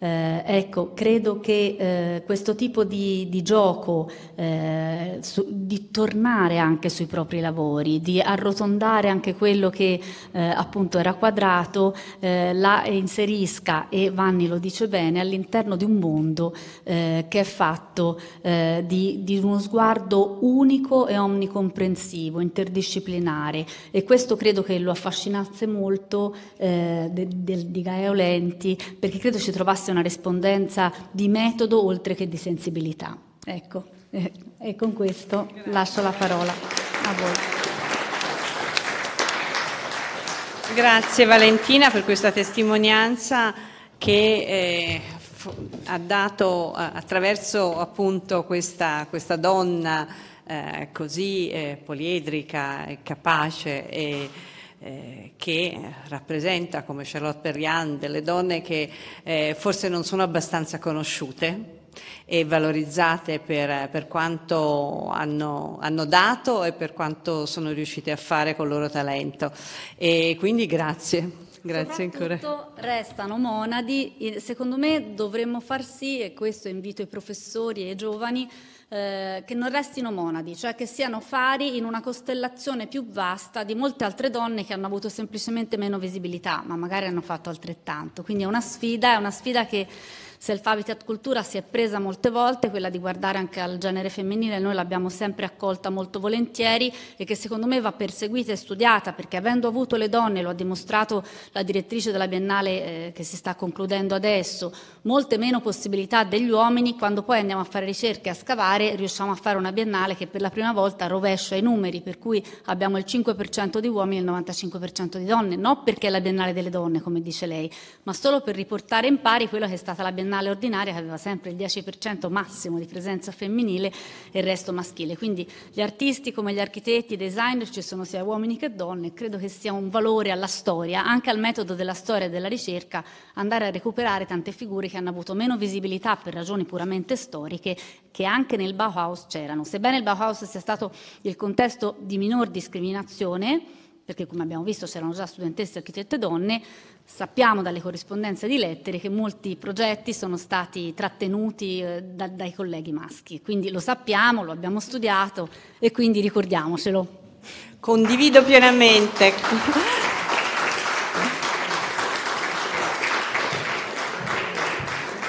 Eh, ecco, credo che eh, questo tipo di, di gioco, eh, su, di tornare anche sui propri lavori, di arrotondare anche quello che eh, appunto era quadrato, eh, la inserisca, e Vanni lo dice bene, all'interno di un mondo eh, che è fatto di, di uno sguardo unico e omnicomprensivo, interdisciplinare. E questo credo che lo affascinasse molto eh, de, de, di Gaia Olenti, perché credo ci trovasse una rispondenza di metodo oltre che di sensibilità. Ecco, eh, e con questo Grazie. lascio la parola a voi. Grazie Valentina per questa testimonianza che eh, ha dato eh, attraverso appunto questa, questa donna eh, così eh, poliedrica e capace e eh, che eh, rappresenta, come Charlotte Perriand, delle donne che eh, forse non sono abbastanza conosciute e valorizzate per, per quanto hanno, hanno, dato e per quanto sono riuscite a fare con il loro talento. E quindi grazie. Grazie ancora. Restano monadi, secondo me dovremmo far sì, e questo invito i professori e i giovani, eh, che non restino monadi, cioè che siano fari in una costellazione più vasta di molte altre donne che hanno avuto semplicemente meno visibilità, ma magari hanno fatto altrettanto. Quindi è una sfida, è una sfida che Self Habitat Cultura si è presa molte volte quella di guardare anche al genere femminile, noi l'abbiamo sempre accolta molto volentieri e che secondo me va perseguita e studiata perché avendo avuto le donne, lo ha dimostrato la direttrice della Biennale eh, che si sta concludendo adesso, molte meno possibilità degli uomini, quando poi andiamo a fare ricerche e a scavare riusciamo a fare una Biennale che per la prima volta rovescia i numeri, per cui abbiamo il 5% di uomini e il 95% di donne, non perché è la Biennale delle donne, come dice lei, ma solo per riportare in pari quella che è stata la Biennale biennale ordinaria che aveva sempre il 10% massimo di presenza femminile e il resto maschile. Quindi gli artisti come gli architetti, i designer ci sono sia uomini che donne e credo che sia un valore alla storia, anche al metodo della storia e della ricerca, andare a recuperare tante figure che hanno avuto meno visibilità per ragioni puramente storiche che anche nel Bauhaus c'erano. Sebbene il Bauhaus sia stato il contesto di minor discriminazione, perché come abbiamo visto c'erano già studentesse e architette donne, sappiamo dalle corrispondenze di lettere che molti progetti sono stati trattenuti eh, da, dai colleghi maschi, quindi lo sappiamo, lo abbiamo studiato e quindi ricordiamocelo. Condivido pienamente.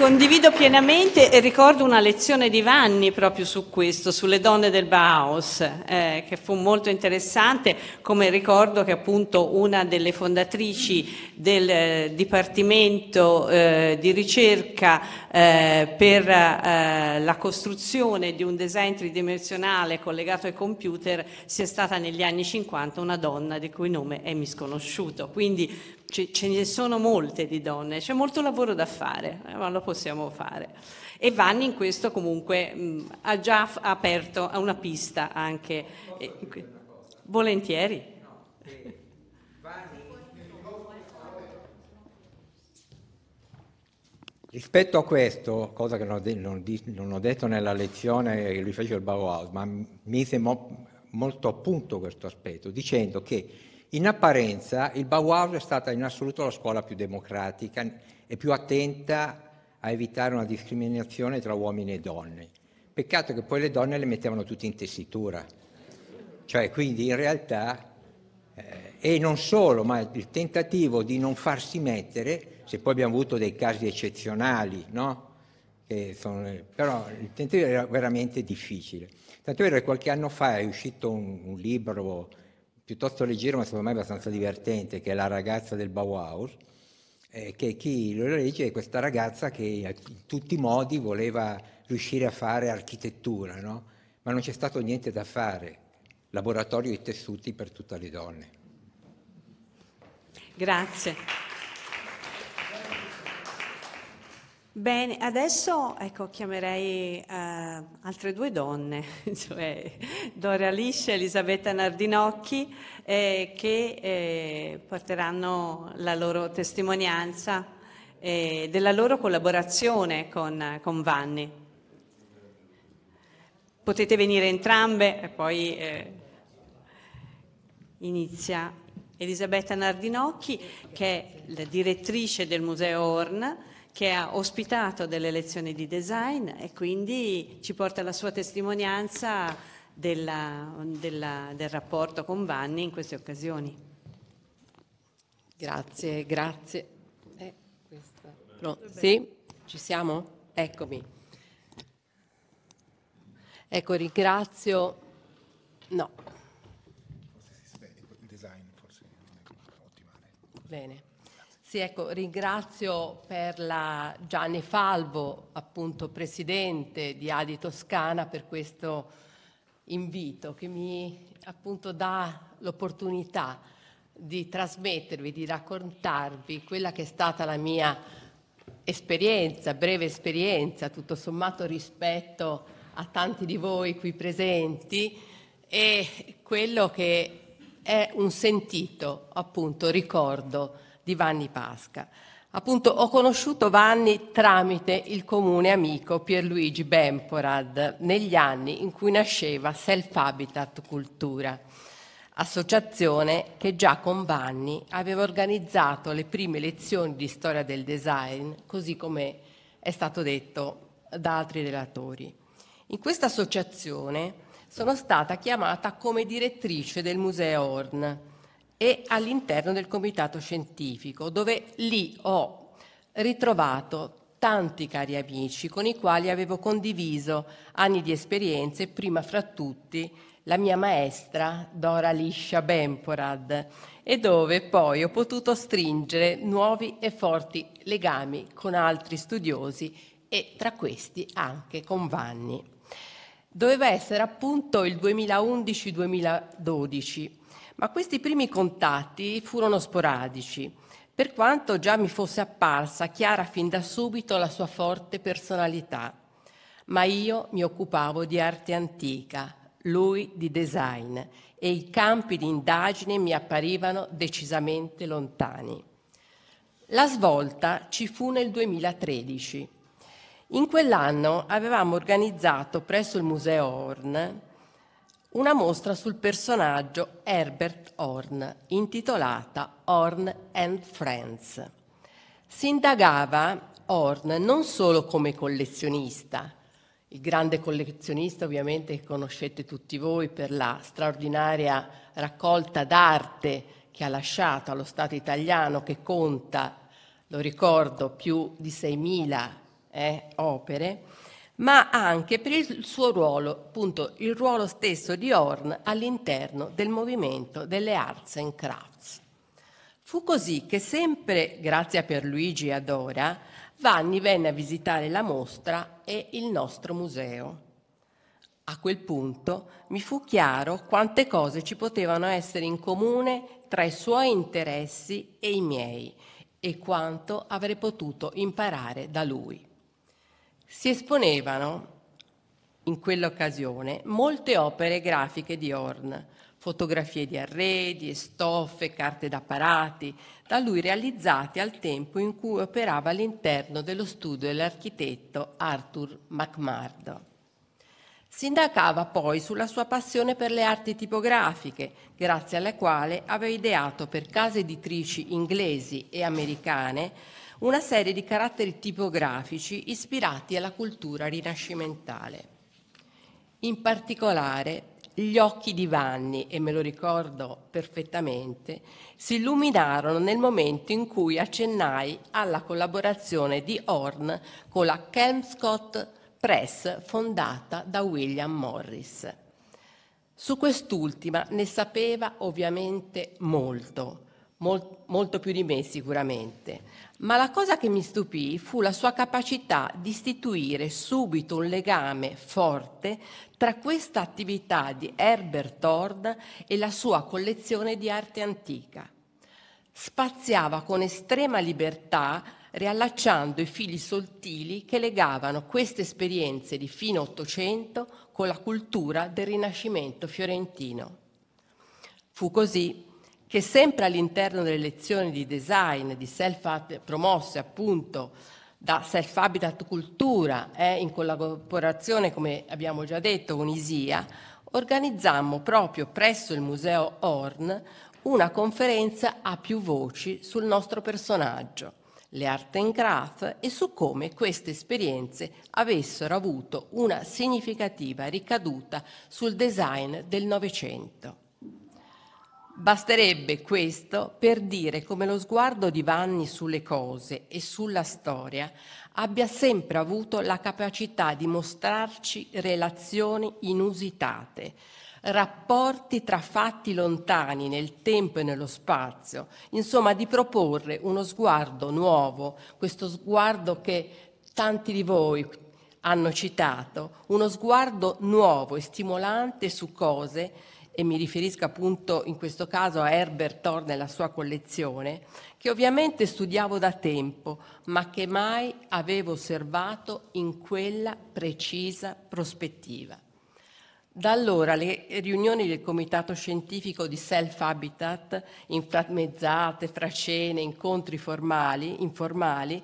Condivido pienamente e ricordo una lezione di Vanni proprio su questo, sulle donne del Bauhaus, eh, che fu molto interessante, come ricordo che appunto una delle fondatrici del eh, Dipartimento eh, di ricerca eh, per eh, la costruzione di un design tridimensionale collegato ai computer sia stata negli anni 50 una donna di cui nome è misconosciuto. Quindi ce ne sono molte di donne, c'è molto lavoro da fare, eh, ma lo possiamo fare. E Vanni in questo comunque mh, mm, ha già f- aperto a una pista anche. Eh, volentieri. Rispetto a questo, cosa che non ho, de- non di- non ho detto nella lezione che lui fece il Bauhaus, ma mi se mo- molto a punto questo aspetto, dicendo che in apparenza il Bauhaus è stata in assoluto la scuola più democratica e più attenta a evitare una discriminazione tra uomini e donne. Peccato che poi le donne le mettevano tutte in tessitura. Cioè, quindi in realtà, eh, e non solo, ma il tentativo di non farsi mettere, se poi abbiamo avuto dei casi eccezionali, no? Sono, però il tentativo era veramente difficile. Tanto è vero che qualche anno fa è uscito un, un libro piuttosto leggero ma secondo me abbastanza divertente, che è La ragazza del Bauhaus, eh, che chi lo legge è questa ragazza che in tutti i modi voleva riuscire a fare architettura, no? ma non c'è stato niente da fare, laboratorio e tessuti per tutte le donne. Grazie. Bene, adesso ecco, chiamerei eh, altre due donne, cioè Dora Liscia e Elisabetta Nardinocchi, eh, che eh, porteranno la loro testimonianza eh, della loro collaborazione con, con, Vanni. Potete venire entrambe e poi eh, inizia Elisabetta Nardinocchi, che è la direttrice del Museo Horn che ha ospitato delle lezioni di design e quindi ci porta la sua testimonianza della, della, del rapporto con Vanni in queste occasioni. Grazie, grazie. Eh, no, sì, ci siamo? Eccomi. Ecco, ringrazio. No. Bene. Sì, ecco, ringrazio per la Gianni Falvo, appunto presidente di Adi Toscana, per questo invito che mi appunto dà l'opportunità di trasmettervi, di raccontarvi quella che è stata la mia esperienza, breve esperienza, tutto sommato rispetto a tanti di voi qui presenti e quello che è un sentito appunto ricordo di Vanni Pasca. Appunto, ho conosciuto Vanni tramite il comune amico Pierluigi Bemporad negli anni in cui nasceva Self Habitat Cultura, associazione che già con Vanni aveva organizzato le prime lezioni di storia del design, così come è stato detto da altri relatori. In questa associazione sono stata chiamata come direttrice del Museo Horn, e all'interno del comitato scientifico, dove lì ho ritrovato tanti cari amici con i quali avevo condiviso anni di esperienze, prima fra tutti la mia maestra Dora Liscia Bemporad e dove poi ho potuto stringere nuovi e forti legami con altri studiosi e tra questi anche con Vanni. Doveva essere appunto il 2011-2012 ma questi primi contatti furono sporadici, per quanto già mi fosse apparsa chiara fin da subito la sua forte personalità. Ma io mi occupavo di arte antica, lui di design e i campi di indagine mi apparivano decisamente lontani. La svolta ci fu nel 2013. In quell'anno avevamo organizzato presso il Museo Horn una mostra sul personaggio Herbert Horn, intitolata Horn and Friends. Si indagava Horn non solo come collezionista, il grande collezionista ovviamente che conoscete tutti voi per la straordinaria raccolta d'arte che ha lasciato allo Stato italiano che conta, lo ricordo, più di 6.000 eh, opere, ma anche per il suo ruolo, appunto il ruolo stesso di Horn all'interno del movimento delle arts and crafts. Fu così che sempre grazie a Pierluigi e ad Ora, Vanni venne a visitare la mostra e il nostro museo. A quel punto mi fu chiaro quante cose ci potevano essere in comune tra i suoi interessi e i miei e quanto avrei potuto imparare da lui. Si esponevano in quell'occasione molte opere grafiche di Horn, fotografie di arredi, stoffe, carte da parati, da lui realizzate al tempo in cui operava all'interno dello studio dell'architetto Arthur MacMurdo. Sindacava poi sulla sua passione per le arti tipografiche, grazie alla quale aveva ideato per case editrici inglesi e americane una serie di caratteri tipografici ispirati alla cultura rinascimentale. In particolare, gli occhi di Vanni, e me lo ricordo perfettamente, si illuminarono nel momento in cui accennai alla collaborazione di Horn con la Kelmscott Press fondata da William Morris. Su quest'ultima ne sapeva ovviamente molto, molto più di me sicuramente, ma la cosa che mi stupì fu la sua capacità di istituire subito un legame forte tra questa attività di Herbert Thorne e la sua collezione di arte antica. Spaziava con estrema libertà riallacciando i fili sottili che legavano queste esperienze di fine Ottocento con la cultura del Rinascimento fiorentino. Fu così che sempre all'interno delle lezioni di design, di self promosse appunto da Self Habitat Cultura, eh, in collaborazione, come abbiamo già detto, con ISIA, organizzammo proprio presso il Museo Horn una conferenza a più voci sul nostro personaggio, le art and craft e su come queste esperienze avessero avuto una significativa ricaduta sul design del Novecento. Basterebbe questo per dire come lo sguardo di Vanni sulle cose e sulla storia abbia sempre avuto la capacità di mostrarci relazioni inusitate, rapporti tra fatti lontani nel tempo e nello spazio, insomma di proporre uno sguardo nuovo, questo sguardo che tanti di voi hanno citato, uno sguardo nuovo e stimolante su cose e mi riferisco appunto in questo caso a Herbert Thor nella sua collezione, che ovviamente studiavo da tempo, ma che mai avevo osservato in quella precisa prospettiva. Da allora le riunioni del comitato scientifico di Self Habitat, inframmezzate fra cene, incontri formali, informali,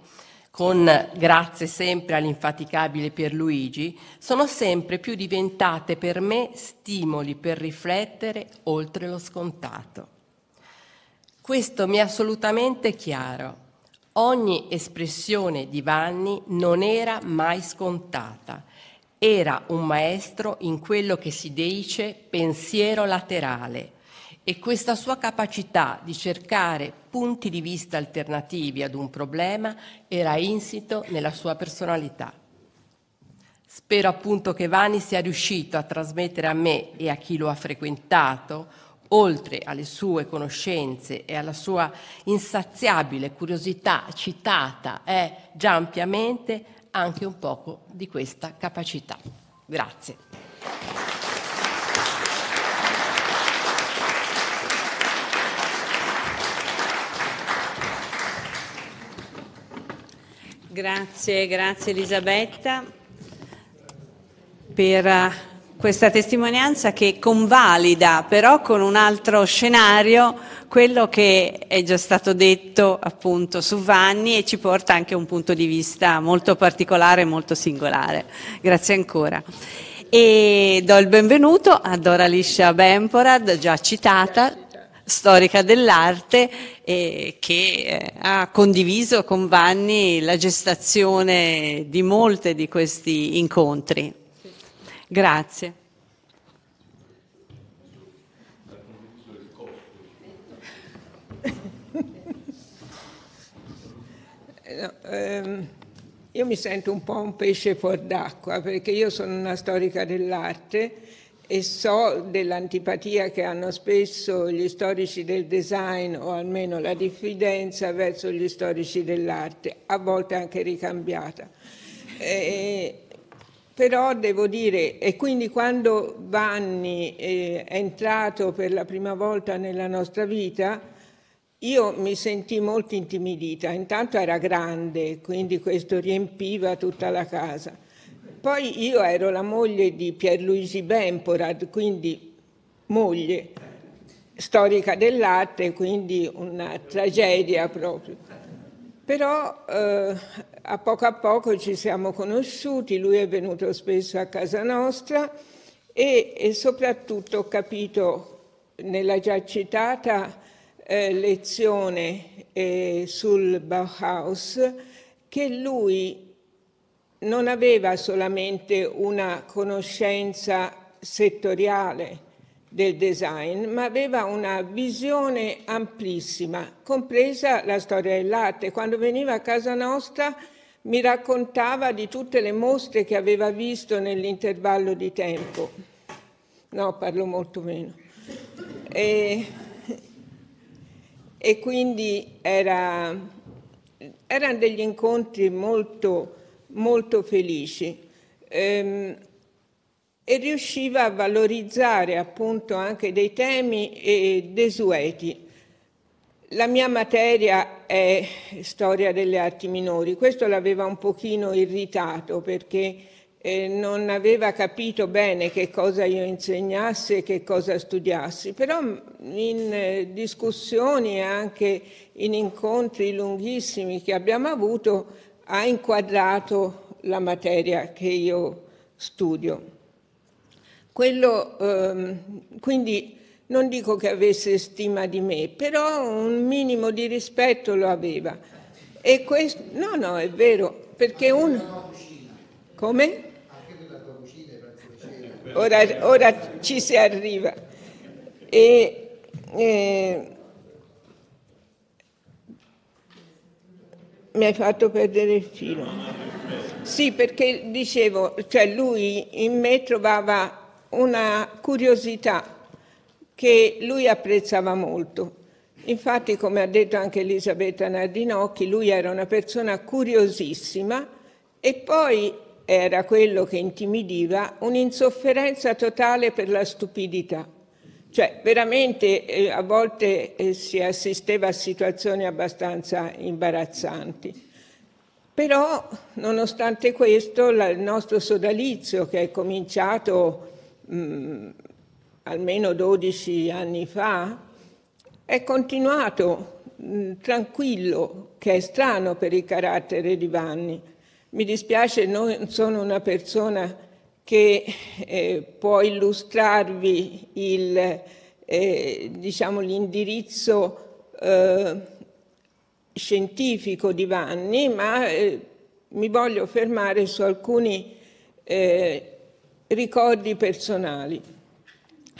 con grazie sempre all'infaticabile Pierluigi, sono sempre più diventate per me stimoli per riflettere oltre lo scontato. Questo mi è assolutamente chiaro. Ogni espressione di Vanni non era mai scontata. Era un maestro in quello che si dice pensiero laterale, e questa sua capacità di cercare punti di vista alternativi ad un problema era insito nella sua personalità. Spero appunto che Vani sia riuscito a trasmettere a me e a chi lo ha frequentato, oltre alle sue conoscenze e alla sua insaziabile curiosità citata eh, già ampiamente, anche un poco di questa capacità. Grazie. Grazie, grazie Elisabetta per eh, questa testimonianza che convalida però con un altro scenario quello che è già stato detto appunto su Vanni e ci porta anche un punto di vista molto particolare e molto singolare. Grazie ancora. E do il benvenuto a Dora Bemporad, già citata, storica dell'arte eh, che eh, ha condiviso con Vanni la gestazione di molte di questi incontri. Grazie. Eh, no, ehm, io mi sento un po' un pesce fuor d'acqua perché io sono una storica dell'arte e so dell'antipatia che hanno spesso gli storici del design o almeno la diffidenza verso gli storici dell'arte, a volte anche ricambiata. E, però devo dire, e quindi quando Vanni eh, è entrato per la prima volta nella nostra vita, io mi sentì molto intimidita, intanto era grande, quindi questo riempiva tutta la casa poi io ero la moglie di Pierluigi Bemporad, quindi moglie storica dell'arte, quindi una tragedia proprio. Però eh, a poco a poco ci siamo conosciuti, lui è venuto spesso a casa nostra e, e soprattutto ho capito nella già citata eh, lezione eh, sul Bauhaus che lui non aveva solamente una conoscenza settoriale del design, ma aveva una visione amplissima, compresa la storia dell'arte. Quando veniva a casa nostra mi raccontava di tutte le mostre che aveva visto nell'intervallo di tempo. No, parlo molto meno. E, e quindi era, erano degli incontri molto molto felici. Ehm, e riusciva a valorizzare appunto anche dei temi e desueti. La mia materia è storia delle arti minori, questo l'aveva un pochino irritato perché eh, non aveva capito bene che cosa io insegnasse e che cosa studiassi, però mm, in eh, discussioni e anche in incontri lunghissimi che abbiamo avuto ha inquadrato la materia che io studio. Quello, ehm, quindi non dico che avesse stima di me, però un minimo di rispetto lo aveva. E questo, no, no, è vero, perché Anche un... Come? Ora, ora ci si arriva. E, eh, mi hai fatto perdere il filo. Sì, perché dicevo, cioè lui in me trovava una curiosità che lui apprezzava molto. Infatti, come ha detto anche Elisabetta Nardinocchi, lui era una persona curiosissima e poi era quello che intimidiva un'insofferenza totale per la stupidità. Cioè, veramente eh, a volte eh, si assisteva a situazioni abbastanza imbarazzanti. Però, nonostante questo, la, il nostro sodalizio, che è cominciato mh, mm, almeno 12 anni fa, è continuato mh, mm, tranquillo, che è strano per il carattere di Vanni. Mi dispiace, non sono una persona che eh, può illustrarvi il, eh, diciamo, l'indirizzo eh, scientifico di Vanni, ma eh, mi voglio fermare su alcuni eh, ricordi personali,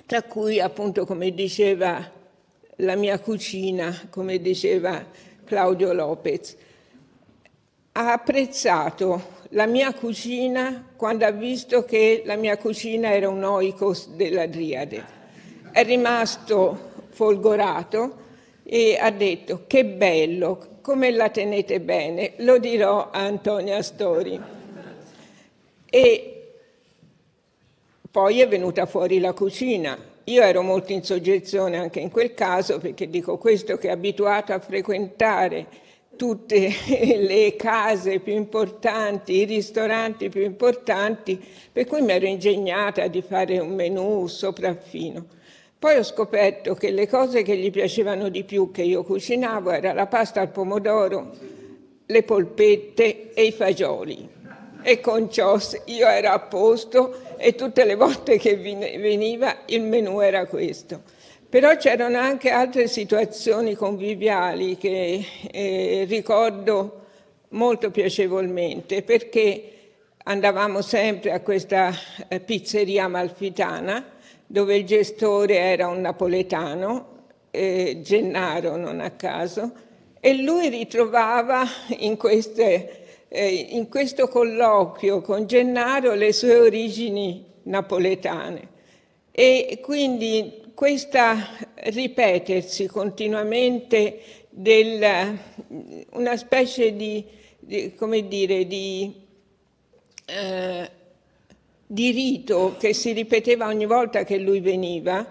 tra cui appunto come diceva la mia cucina, come diceva Claudio Lopez. Ha apprezzato la mia cugina quando ha visto che la mia cugina era un oikos della Driade. È rimasto folgorato e ha detto che bello, come la tenete bene, lo dirò a Antonia Stori. E poi è venuta fuori la cucina. Io ero molto in soggezione anche in quel caso perché dico questo che è abituato a frequentare tutte le case più importanti, i ristoranti più importanti, per cui mi ero ingegnata di fare un menù, sopraffino. Poi ho scoperto che le cose che gli piacevano di più che io cucinavo era la pasta al pomodoro, le polpette e i fagioli. E con ciò io ero a posto e tutte le volte che veniva il menù era questo. Però c'erano anche altre situazioni conviviali che eh, ricordo molto piacevolmente perché andavamo sempre a questa eh, pizzeria malfitana dove il gestore era un napoletano, eh, Gennaro non a caso, e lui ritrovava in, queste, eh, in questo colloquio con Gennaro le sue origini napoletane. E quindi questa ripetersi continuamente del, una specie di, di come dire, di, eh, di rito che si ripeteva ogni volta che lui veniva,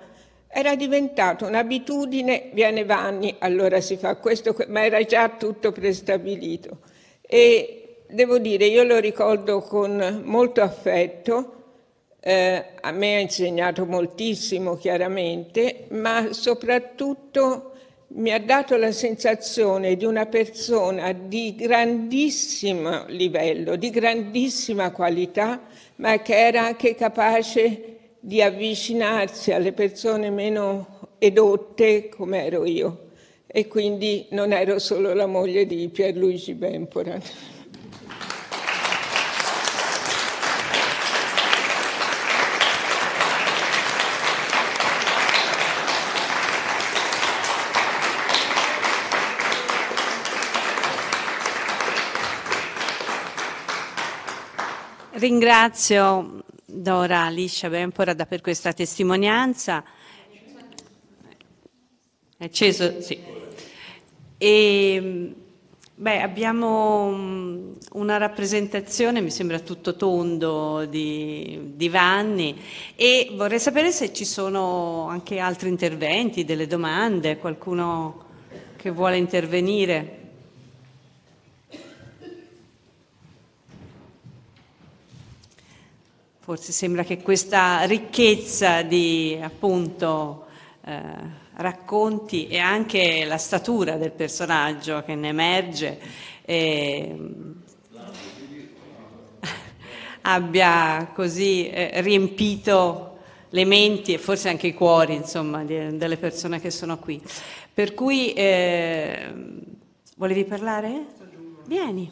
era diventato un'abitudine, viene Vanni, allora si fa questo, ma era già tutto prestabilito. E devo dire, io lo ricordo con molto affetto, eh, a me ha insegnato moltissimo chiaramente, ma soprattutto mi ha dato la sensazione di una persona di grandissimo livello, di grandissima qualità, ma che era anche capace di avvicinarsi alle persone meno edotte come ero io. E quindi non ero solo la moglie di Pierluigi Bemporan. Ringrazio Dora Alicia Bemporada per questa testimonianza. È acceso, sì. E, beh, abbiamo mm, una rappresentazione, mi sembra tutto tondo, di, di Vanni e vorrei sapere se ci sono anche altri interventi, delle domande, qualcuno che vuole intervenire. Forse sembra che questa ricchezza di appunto, eh, racconti e anche la statura del personaggio che ne emerge eh, abbia così eh, riempito le menti e forse anche i cuori insomma, di, delle persone che sono qui. Per cui ehm, volevi parlare? Vieni.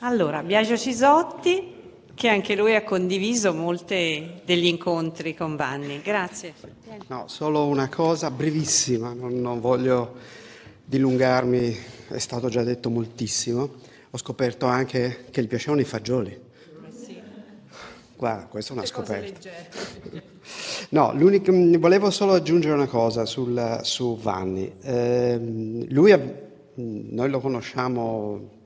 Allora, Biagio Cisotti che anche lui ha condiviso molti degli incontri con Vanni. Grazie. No, solo una cosa brevissima, non, non voglio dilungarmi, è stato già detto moltissimo. Ho scoperto anche che gli piacevano i fagioli. Qua, questa è una scoperta. No, mm, volevo solo aggiungere una cosa sul, su Vanni. Eh, lui, mm, noi lo conosciamo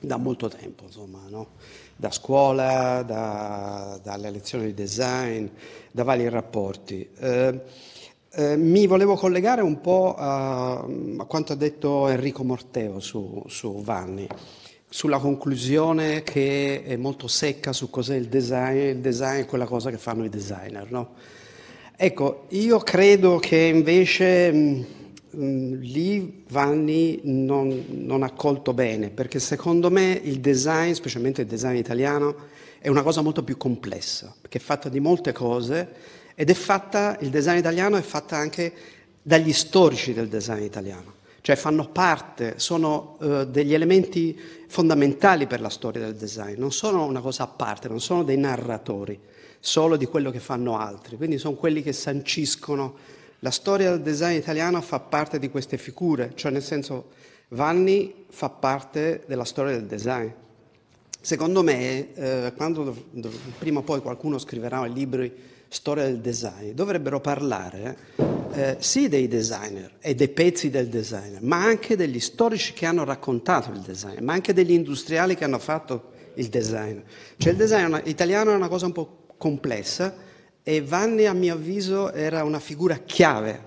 da molto tempo, insomma, no? da scuola, da, dalle lezioni di design, da vari rapporti. Eh, eh, mi volevo collegare un po' a, a, quanto ha detto Enrico Morteo su, su Vanni, sulla conclusione che è molto secca su cos'è il design, il design è quella cosa che fanno i designer, no? Ecco, io credo che invece Mm, lì Vanni non, non, ha colto bene, perché secondo me il design, specialmente il design italiano, è una cosa molto più complessa, perché è fatta di molte cose ed è fatta, il design italiano è fatta anche dagli storici del design italiano, cioè fanno parte, sono eh, degli elementi fondamentali per la storia del design, non sono una cosa a parte, non sono dei narratori solo di quello che fanno altri, quindi sono quelli che sanciscono la storia del design italiano fa parte di queste figure, cioè nel senso Vanni fa parte della storia del design. Secondo me, eh, quando prima o poi qualcuno scriverà i libri storia del design, dovrebbero parlare eh, sì dei designer e dei pezzi del designer, ma anche degli storici che hanno raccontato il design, ma anche degli industriali che hanno fatto il design. Cioè il design italiano è una cosa un po' complessa, e Vanni, a mio avviso, era una figura chiave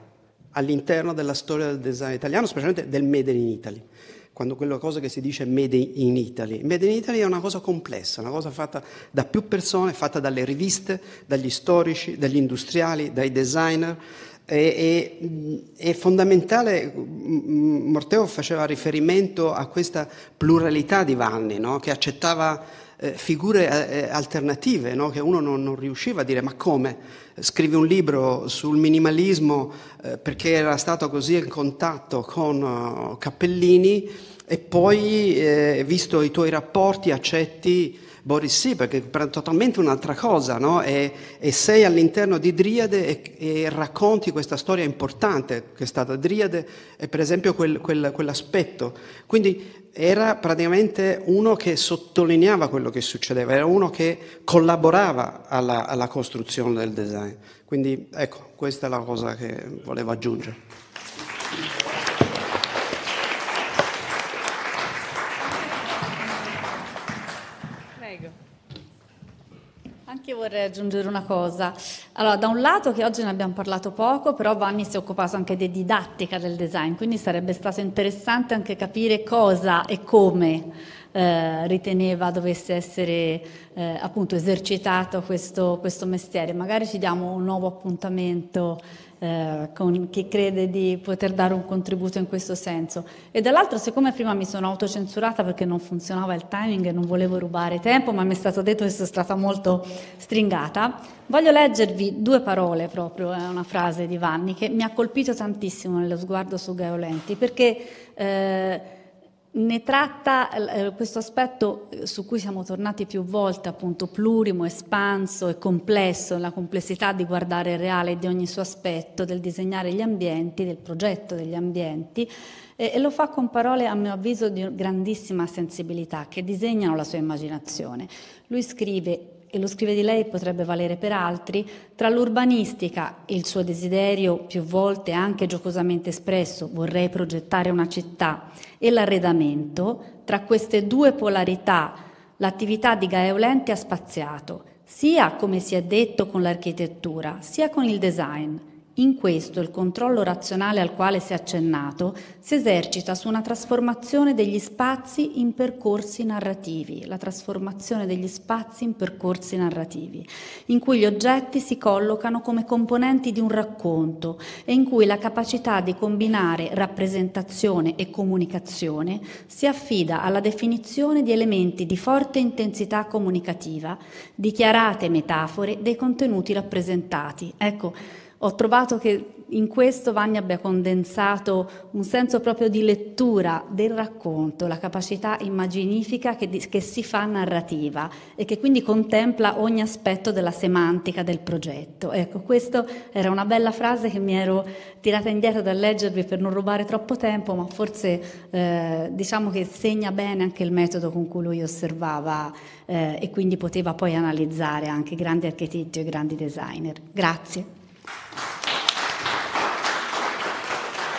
all'interno della storia del design italiano, specialmente del Made in Italy, quando quella cosa che si dice Made in Italy. Made in Italy è una cosa complessa, una cosa fatta da più persone, fatta dalle riviste, dagli storici, dagli industriali, dai designer. E, e, è fondamentale, Morteo faceva riferimento a questa pluralità di Vanni, no? che accettava eh, figure eh, eh, alternative no? che uno non, non, riusciva a dire ma come? Scrivi un libro sul minimalismo eh, perché era stato così in contatto con uh, Cappellini e poi, eh, visto i tuoi rapporti, accetti Boris sì, perché è totalmente un'altra cosa, no? e, e, sei all'interno di Driade e, e, racconti questa storia importante che è stata Driade e per esempio quel, quel, quell'aspetto. Quindi era praticamente uno che sottolineava quello che succedeva, era uno che collaborava alla, alla costruzione del design. Quindi ecco, questa è la cosa che volevo aggiungere. Anche io vorrei aggiungere una cosa. Allora, da un lato che oggi ne abbiamo parlato poco, però Vanni si è occupato anche di didattica del design, quindi sarebbe stato interessante anche capire cosa e come eh, riteneva dovesse essere eh, appunto esercitato questo, questo mestiere. Magari ci diamo un nuovo appuntamento eh, con chi crede di poter dare un contributo in questo senso. E dall'altro, siccome prima mi sono autocensurata perché non funzionava il timing e non volevo rubare tempo, ma mi è stato detto che sono stata molto stringata, voglio leggervi due parole proprio, è eh, una frase di Vanni che mi ha colpito tantissimo nello sguardo su Gaolenti, perché... Eh, ne tratta eh, questo aspetto eh, su cui siamo tornati più volte, appunto plurimo, espanso e complesso, la complessità di guardare il reale di ogni suo aspetto, del disegnare gli ambienti, del progetto degli ambienti, e, e lo fa con parole a mio avviso di grandissima sensibilità che disegnano la sua immaginazione. Lui scrive e lo scrive di lei potrebbe valere per altri, tra l'urbanistica e il suo desiderio, più volte anche giocosamente espresso, vorrei progettare una città, e l'arredamento, tra queste due polarità l'attività di Gaeolenti ha spaziato, sia come si è detto con l'architettura, sia con il design in questo il controllo razionale al quale si è accennato si esercita su una trasformazione degli spazi in percorsi narrativi, la trasformazione degli spazi in percorsi narrativi, in cui gli oggetti si collocano come componenti di un racconto e in cui la capacità di combinare rappresentazione e comunicazione si affida alla definizione di elementi di forte intensità comunicativa, dichiarate metafore dei contenuti rappresentati. Ecco, ho trovato che in questo Vanni abbia condensato un senso proprio di lettura del racconto, la capacità immaginifica che, che, si fa narrativa e che quindi contempla ogni aspetto della semantica del progetto. Ecco, questa era una bella frase che mi ero tirata indietro dal leggervi per non rubare troppo tempo, ma forse eh, diciamo che segna bene anche il metodo con cui lui osservava eh, e quindi poteva poi analizzare anche grandi architetti e grandi designer. Grazie.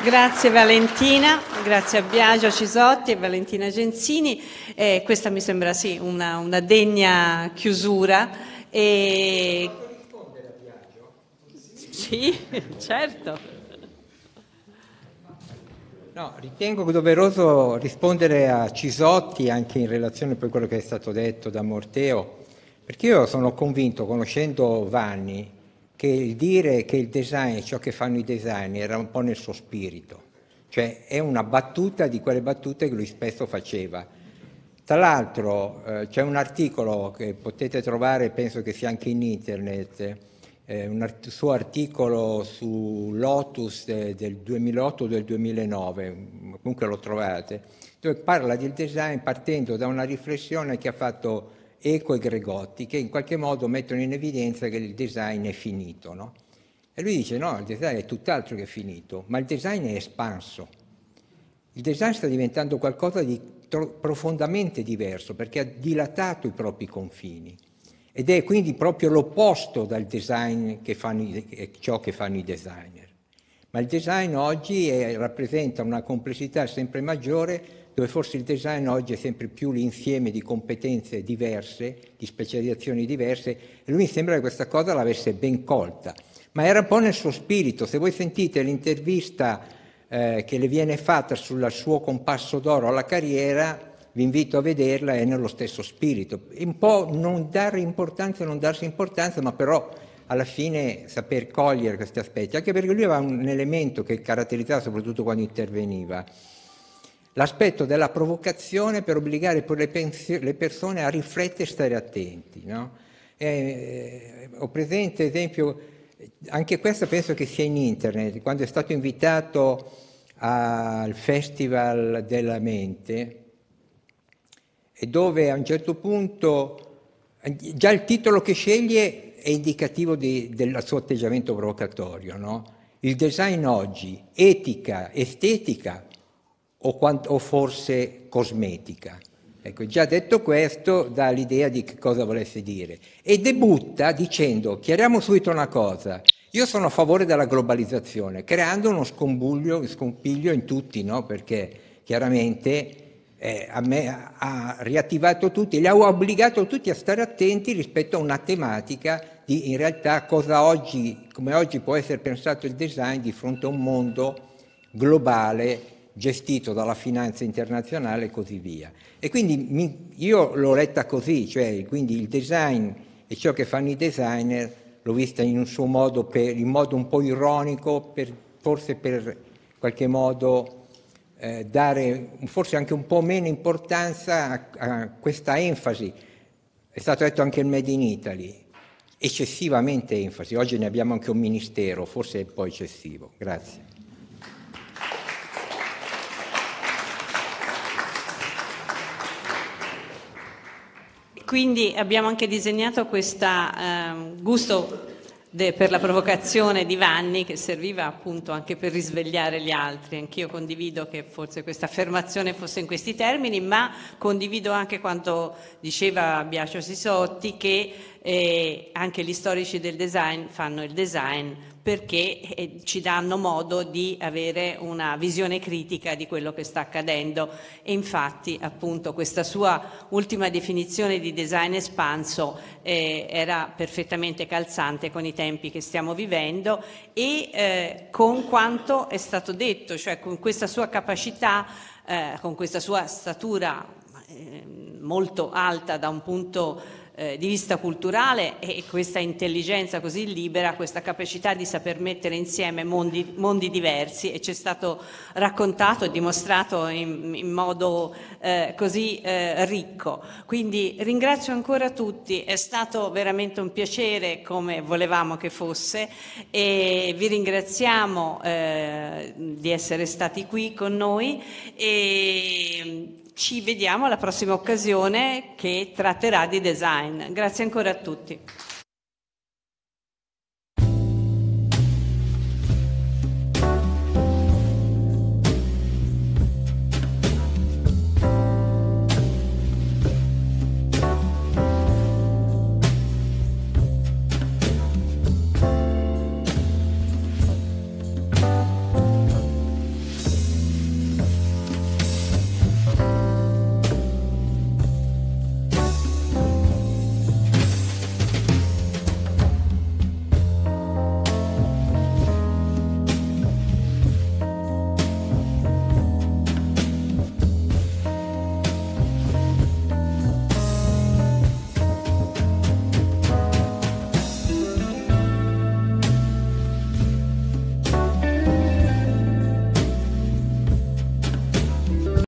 Grazie Valentina, grazie a Biagio Cisotti e Valentina Gensini. Eh, questa mi sembra sì una, una degna chiusura. E... Sì, certo. No, ritengo doveroso rispondere a Cisotti anche in relazione a quello che è stato detto da Morteo, perché io sono convinto, conoscendo Vanni, che il dire che il design, ciò che fanno i design, era un po' nel suo spirito. Cioè è una battuta di quelle battute che lui spesso faceva. Tra l'altro eh, c'è un articolo che potete trovare, penso che sia anche in internet, eh, un art- suo articolo su Lotus de- del 2008 o del 2009, comunque lo trovate, dove parla del design partendo da una riflessione che ha fatto Eco e Gregotti, che in qualche modo mettono in evidenza che il design è finito. No? E lui dice no, il design è tutt'altro che finito, ma il design è espanso. Il design sta diventando qualcosa di profondamente diverso perché ha dilatato i propri confini ed è quindi proprio l'opposto dal design che fanno i, ciò che fanno i designer. Ma il design oggi è, rappresenta una complessità sempre maggiore dove forse il design oggi è sempre più l'insieme di competenze diverse, di specializzazioni diverse, e lui mi sembra che questa cosa l'avesse ben colta. Ma era un po' nel suo spirito, se voi sentite l'intervista eh, che le viene fatta sul suo compasso d'oro alla carriera, vi invito a vederla, è nello stesso spirito. Un po' non dare importanza, non darsi importanza, ma però alla fine saper cogliere questi aspetti, anche perché lui aveva un elemento che caratterizzava soprattutto quando interveniva, l'aspetto della provocazione per obbligare le, persone a riflettere e stare attenti. No? Eh, eh, ho presente, esempio, anche questo penso che sia in internet, quando è stato invitato al Festival della Mente, e dove a un certo punto già il titolo che sceglie è indicativo di, del suo atteggiamento provocatorio. No? Il design oggi, etica, estetica, o, quant- o forse cosmetica. Ecco, già detto questo dà l'idea di che cosa volesse dire. E debutta dicendo, chiariamo subito una cosa, io sono a favore della globalizzazione, creando uno scombuglio, scompiglio in tutti, no? perché chiaramente eh, a me ha riattivato tutti, li ha obbligato tutti a stare attenti rispetto a una tematica di in realtà cosa oggi, come oggi può essere pensato il design di fronte a un mondo globale gestito dalla finanza internazionale e così via. E quindi mi, io l'ho letta così, cioè quindi il design e ciò che fanno i designer l'ho vista in un suo modo, per, in modo un po' ironico, per, forse per in qualche modo eh, dare forse anche un po' meno importanza a, a questa enfasi. È stato detto anche il Made in Italy, eccessivamente enfasi, oggi ne abbiamo anche un ministero, forse è un po' eccessivo. Grazie. Quindi abbiamo anche disegnato questo eh, gusto de, per la provocazione di Vanni che serviva appunto anche per risvegliare gli altri. Anch'io condivido che forse questa affermazione fosse in questi termini, ma condivido anche quanto diceva Biagio Sisotti che eh, anche gli storici del design fanno il design perché eh, ci danno modo di avere una visione critica di quello che sta accadendo e infatti appunto questa sua ultima definizione di design espanso eh, era perfettamente calzante con i tempi che stiamo vivendo e eh, con quanto è stato detto, cioè con questa sua capacità, eh, con questa sua statura eh, molto alta da un punto di vista eh, di vista culturale e questa intelligenza così libera, questa capacità di saper mettere insieme mondi, mondi diversi e ci è stato raccontato e dimostrato in, in modo eh, così eh, ricco. Quindi ringrazio ancora tutti, è stato veramente un piacere come volevamo che fosse e vi ringraziamo eh, di essere stati qui con noi e ci vediamo alla prossima occasione che tratterà di design. Grazie ancora a tutti.